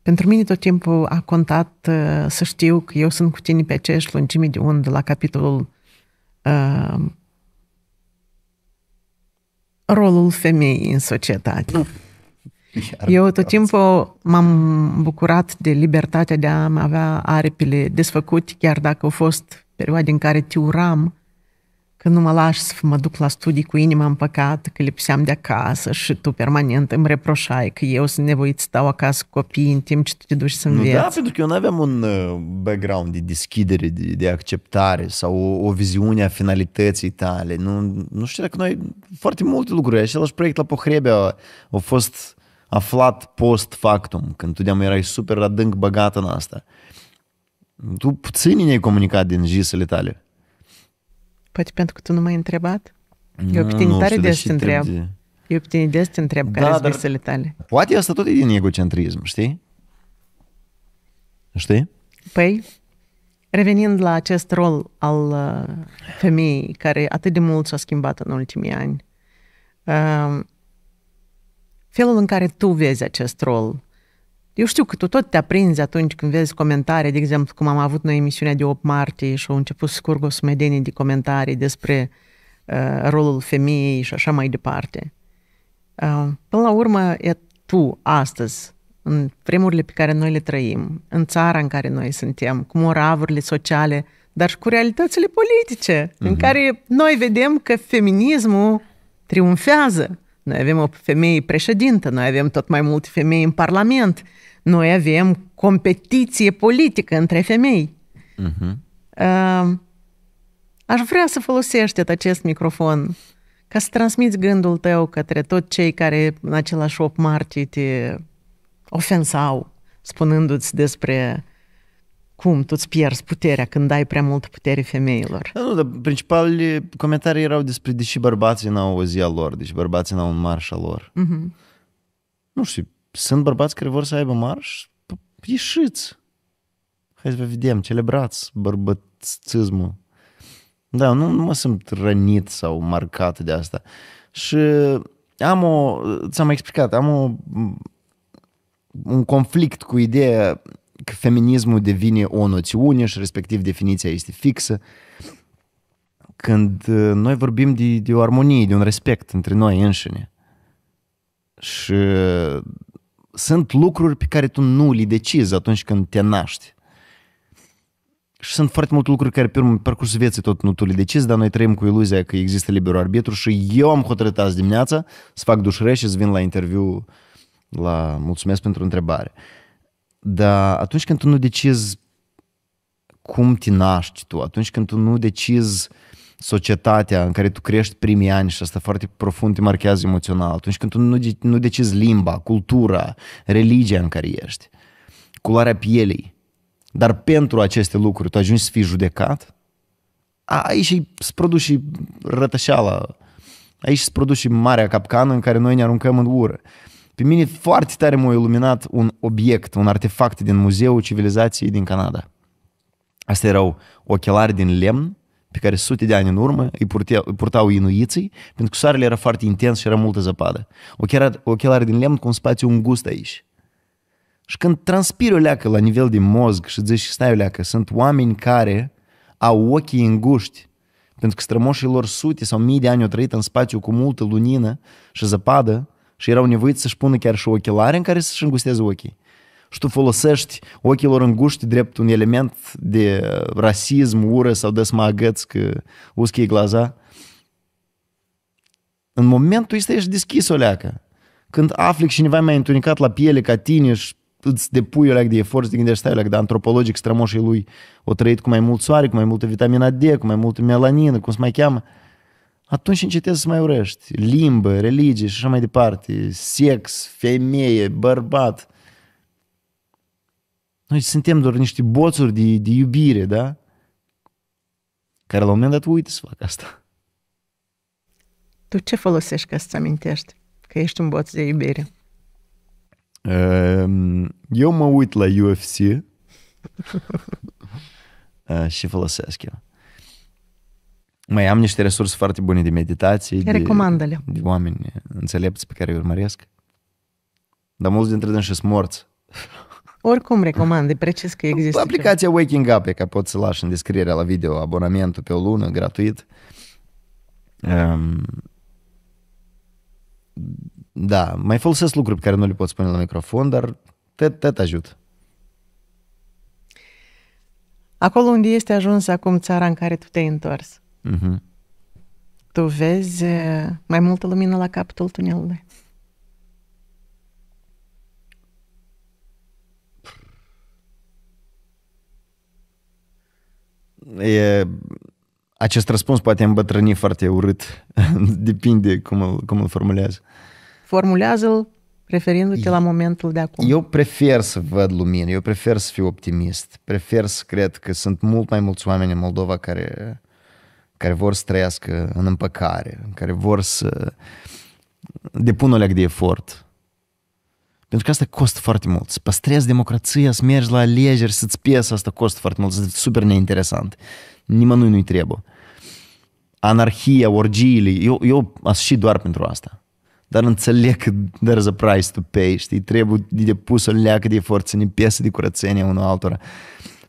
pentru mine tot timpul a contat uh, să știu că eu sunt cu tine pe aceeași lungime de undă la capitolul uh, rolul femeii în societate. Nu. Eu tot timpul m-am bucurat de libertatea de a avea aripile desfăcute, chiar dacă au fost perioade în care te uram că nu mă lași să mă duc la studii cu inima împăcată, că lipseam de acasă și tu permanent îmi reproșai că eu sunt nevoit să stau acasă cu copiii în timp ce tu te duci să înveți. Nu, da, pentru că eu nu aveam un uh, background de deschidere, de, de acceptare sau o, o viziune a finalității tale. Nu, nu știu dacă noi, foarte multe lucruri, același proiect la Pohrebea a, a fost aflat post factum, când tu de erai super adânc băgat în asta. Tu puțin ne-ai comunicat din jisele tale. Poate pentru că tu nu m-ai întrebat? Eu pe tine tare des te întreb. Eu pe tine des te întreb da, care sunt visele tale. Poate asta tot e din egocentrism, știi? Știi? Păi, revenind la acest rol al uh, femeii care atât de mult s-a schimbat în ultimii ani, uh, felul în care tu vezi acest rol eu știu că tu tot te aprinzi atunci când vezi comentarii, de exemplu, cum am avut noi emisiunea de 8 martie și au început să curgă o sumedenie de comentarii despre uh, rolul femeii și așa mai departe. Uh, până la urmă, e tu, astăzi, în vremurile pe care noi le trăim, în țara în care noi suntem, cu moravurile sociale, dar și cu realitățile politice, uh-huh. în mhm. care noi vedem că feminismul triumfează. Noi avem o femeie președintă, noi avem tot mai multe femei în Parlament, noi avem competiție politică între femei. Uh-huh. Aș vrea să folosești acest microfon ca să transmiți gândul tău către tot cei care în același 8 martie te ofensau, spunându-ți despre cum tu îți pierzi puterea când dai prea multă putere femeilor. Da, nu, dar principal comentarii erau despre deși bărbații n-au o zi a lor, deci bărbații n-au un marș al lor. Mm-hmm. Nu știu, sunt bărbați care vor să aibă marș? Păi, ieșiți! Hai să vă vedem, celebrați bărbățismul. Da, nu, nu mă simt rănit sau marcat de asta. Și am o, ți-am explicat, am o, un conflict cu ideea că feminismul devine o noțiune și respectiv definiția este fixă, când uh, noi vorbim de, de o armonie, de un respect între noi înșine. Și uh, sunt lucruri pe care tu nu le decizi atunci când te naști. Și sunt foarte multe lucruri care pe urmă, parcursul vieții tot nu tu le decizi, dar noi trăim cu iluzia că există liberul arbitru și eu am hotărât azi dimineața să fac dușre și să vin la interviu la mulțumesc pentru întrebare. Uh, dar atunci când tu nu decizi cum te naști tu, atunci când tu nu decizi societatea în care tu crești primii ani și asta foarte profund te marchează emoțional, atunci când tu nu, nu decizi limba, cultura, religia în care ești, culoarea pielei, dar pentru aceste lucruri tu ajungi să fii judecat, aici se produce rătășeala, aici se produce marea capcană în care noi ne aruncăm în ură. Pe mine foarte tare m-a iluminat un obiect, un artefact din Muzeul Civilizației din Canada. Asta erau ochelari din lemn pe care sute de ani în urmă îi purte, îi purtau inuiții, pentru că soarele era foarte intens și era multă zăpadă. Ochelari, ochelari din lemn cu un spațiu îngust aici. Și când transpiri o leacă la nivel de mozg și zici, stai o leacă, sunt oameni care au ochii înguști, pentru că strămoșii lor sute sau mii de ani au trăit în spațiu cu multă lunină și zăpadă, și erau nevoiți să-și pună chiar și ochelare în care să-și îngusteze ochii. Și tu folosești ochilor înguști drept un element de rasism, ură sau de smagăț că uschi glaza. În momentul ăsta ești deschis o leacă. Când afli cineva mai întunicat la piele ca tine și îți depui o leacă de efort, te gândești, stai leacă, dar antropologic strămoșii lui o trăit cu mai mult soare, cu mai multă vitamina D, cu mai multă melanină, cum se mai cheamă atunci încetezi să mai urăști limbă, religie și așa mai departe, sex, femeie, bărbat. Noi suntem doar niște boțuri de, de iubire, da? Care la un moment dat uită să facă asta. Tu ce folosești ca să-ți amintești că ești un boț de iubire? Ehm, eu mă uit la UFC (laughs) și folosesc eu. Mai am niște resurse foarte bune de meditații. Recomandă-le. De, de oameni înțelepți pe care îi urmăresc. Dar mulți dintre dânsi sunt morți. (laughs) Oricum recomand, de precis că există. Aplicația ceva. Waking Up, e ca pot să lași în descrierea la video abonamentul pe o lună, gratuit. Um, da, mai folosesc lucruri pe care nu le pot spune la microfon, dar te, te, te ajut. Acolo unde este ajuns acum țara în care tu te-ai întors? uh-huh. tu vezi eh, mai multă lumină la capătul tunelului. E, acest răspuns poate îmbătrâni foarte urât, (laughs) depinde cum îl, cum îl formulează. Formulează-l referindu-te la momentul de acum. Eu prefer să văd lumină, eu prefer să fiu optimist, prefer să cred că sunt mult mai mulți oameni în Moldova care care vor să trăiască în împăcare, care vor să depună leac de efort. Pentru că asta costă foarte mult. Să păstrezi democrația, să mergi la alegeri, să-ți piesă, asta costă foarte mult, sunt super neinteresant. Nimănui nu-i trebuie. Anarhia, orgiile, eu, eu aș și doar pentru asta. Dar înțeleg că there's a price to pay, știi? Trebuie de depus o leacă de efort să ne piesă de curățenie unul altora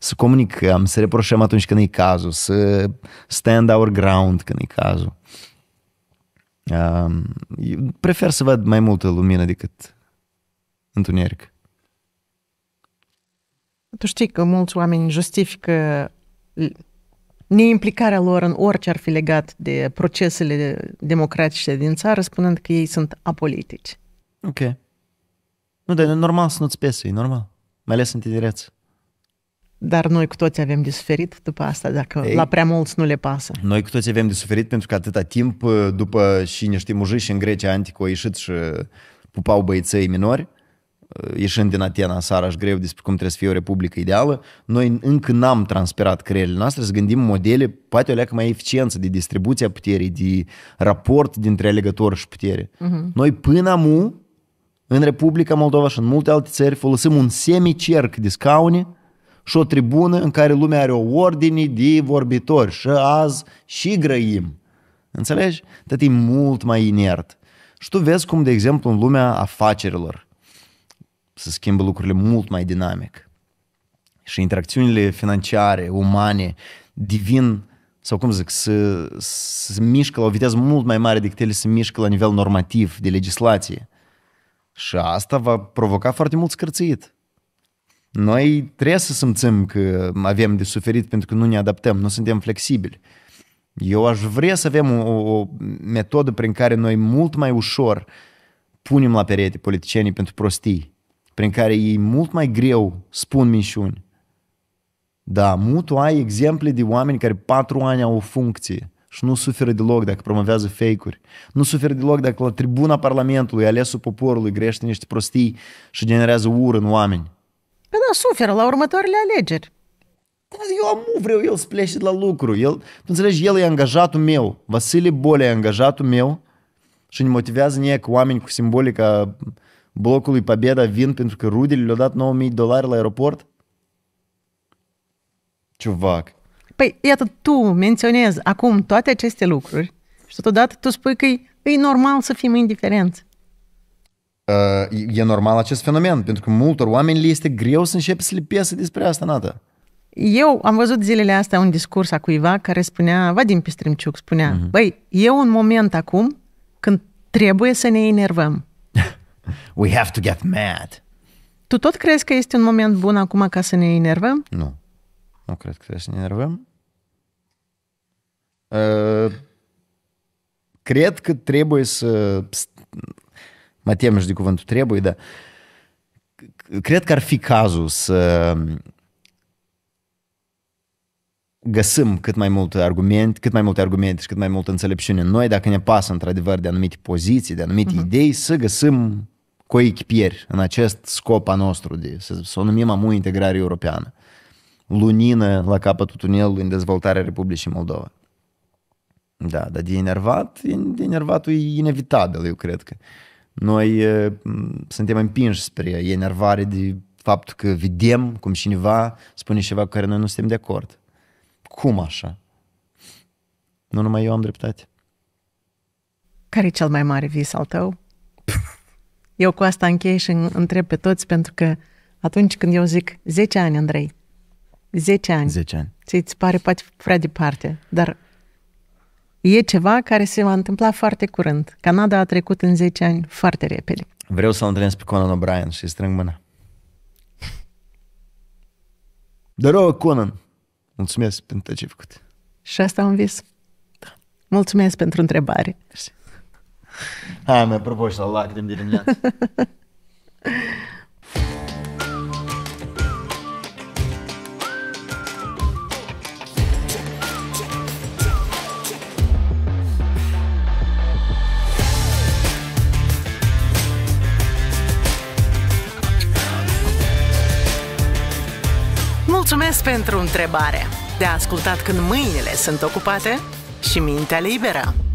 să comunicăm, să reproșăm atunci când e cazul, să stand our ground când e cazul. Eu prefer să văd mai multă lumină decât întuneric. Tu știi că mulți oameni justifică neimplicarea lor în orice ar fi legat de procesele democratice din țară, spunând că ei sunt apolitici. Ok. Nu, dar e normal să nu-ți pese, e normal. Mai ales în tinerețe. Dar noi cu toți avem de suferit după asta, dacă Ei, la prea mulți nu le pasă. Noi cu toți avem de suferit pentru că atâta timp, uh, după și niște mujiși în Grecia antică au ieșit și uh, pupau băieței minori, uh, ieșind din Atena, Sara și greu despre cum trebuie să fie o republică ideală, noi încă n-am transpirat creierile noastre să gândim modele, poate o leacă mai eficiență de distribuția puterii, de raport dintre alegător și putere. Uh-huh. Noi până amu, în Republica Moldova și în multe alte țări, folosim un semicerc de scaune și o tribună în care lumea are o ordine de vorbitori și azi și grăim. Înțelegi? Tot e mult mai inert. Și tu vezi cum, de exemplu, în lumea afacerilor se schimbă lucrurile mult mai dinamic. Și interacțiunile financiare, umane, divin, sau cum zic, se, se mișcă la o viteză mult mai mare decât ele se mișcă la nivel normativ, de legislație. Și asta va provoca foarte mult scârțit. Noi trebuie să simțim că avem de suferit pentru că nu ne adaptăm, nu suntem flexibili. Eu aș vrea să avem o, o metodă prin care noi mult mai ușor punem la perete politicienii pentru prostii, prin care ei mult mai greu spun minciuni. Da, mult ai exemple de oameni care patru ani au o funcție și nu suferă deloc dacă promovează fake-uri. Nu suferă deloc dacă la tribuna Parlamentului, alesul poporului, grește niște prostii și generează ură în oameni. Că păi da, suferă la următoarele alegeri. Dar eu nu vreau el să plece la lucru. El, tu înțelegi, el e angajatul meu. Vasile Bole e angajatul meu și ne motivează ne că oameni cu simbolica blocului Pabeda vin pentru că rudele le-au dat 9000 dolari la aeroport. Ciuvac. Păi, iată, tu menționezi acum toate aceste lucruri și totodată tu spui că e normal să fim indiferenți. Uh, e normal acest fenomen, pentru că multor oameni le este greu să începe să le piese despre asta, Nata. Eu am văzut zilele astea un discurs a cuiva care spunea, Vadim Pistrimciuc spunea, uh-huh. băi, e un moment acum când trebuie să ne enervăm. (laughs) We have to get mad. Tu tot crezi că este un moment bun acum ca să ne enervăm? Nu. Nu cred că trebuie să ne enervăm. Uh, cred că trebuie să mai tem de cuvântul trebuie, dar cred că ar fi cazul să um, găsim cât mai multe argumente, cât mai multe argumente și cât mai multă înțelepciune în noi, dacă ne pasă într-adevăr de anumite poziții, de anumite uh-huh. idei, să găsim coechipieri în acest scop a nostru, de, să, să o numim amu integrare europeană. Lunină la capătul tunelului în dezvoltarea Republicii Moldova. Da, dar de enervat, de enervatul e inevitabil, eu cred că. Uh, noi suntem împinși spre enervare de faptul că vedem cum cineva spune ceva cu care noi nu suntem de acord. Cum așa? Nu numai eu am dreptate. Care e cel mai mare vis al tău? (laughs) eu cu asta închei și întreb pe toți pentru că atunci când eu zic 10 ani, Andrei, 10 ani, 10 ani. ți-ți pare poate prea departe, dar e ceva care se va întâmpla foarte curând. Canada a trecut în 10 ani foarte repede. Vreau să-l întâlnesc pe Conan O'Brien și strâng mâna. Dar rău, Conan, mulțumesc pentru ce ai făcut. Și asta am vis. Da. Mulțumesc pentru întrebare. Hai, mă propoși și la lacrimi de dimineață. (laughs) Mulțumesc pentru întrebare! De ascultat când mâinile sunt ocupate și mintea liberă.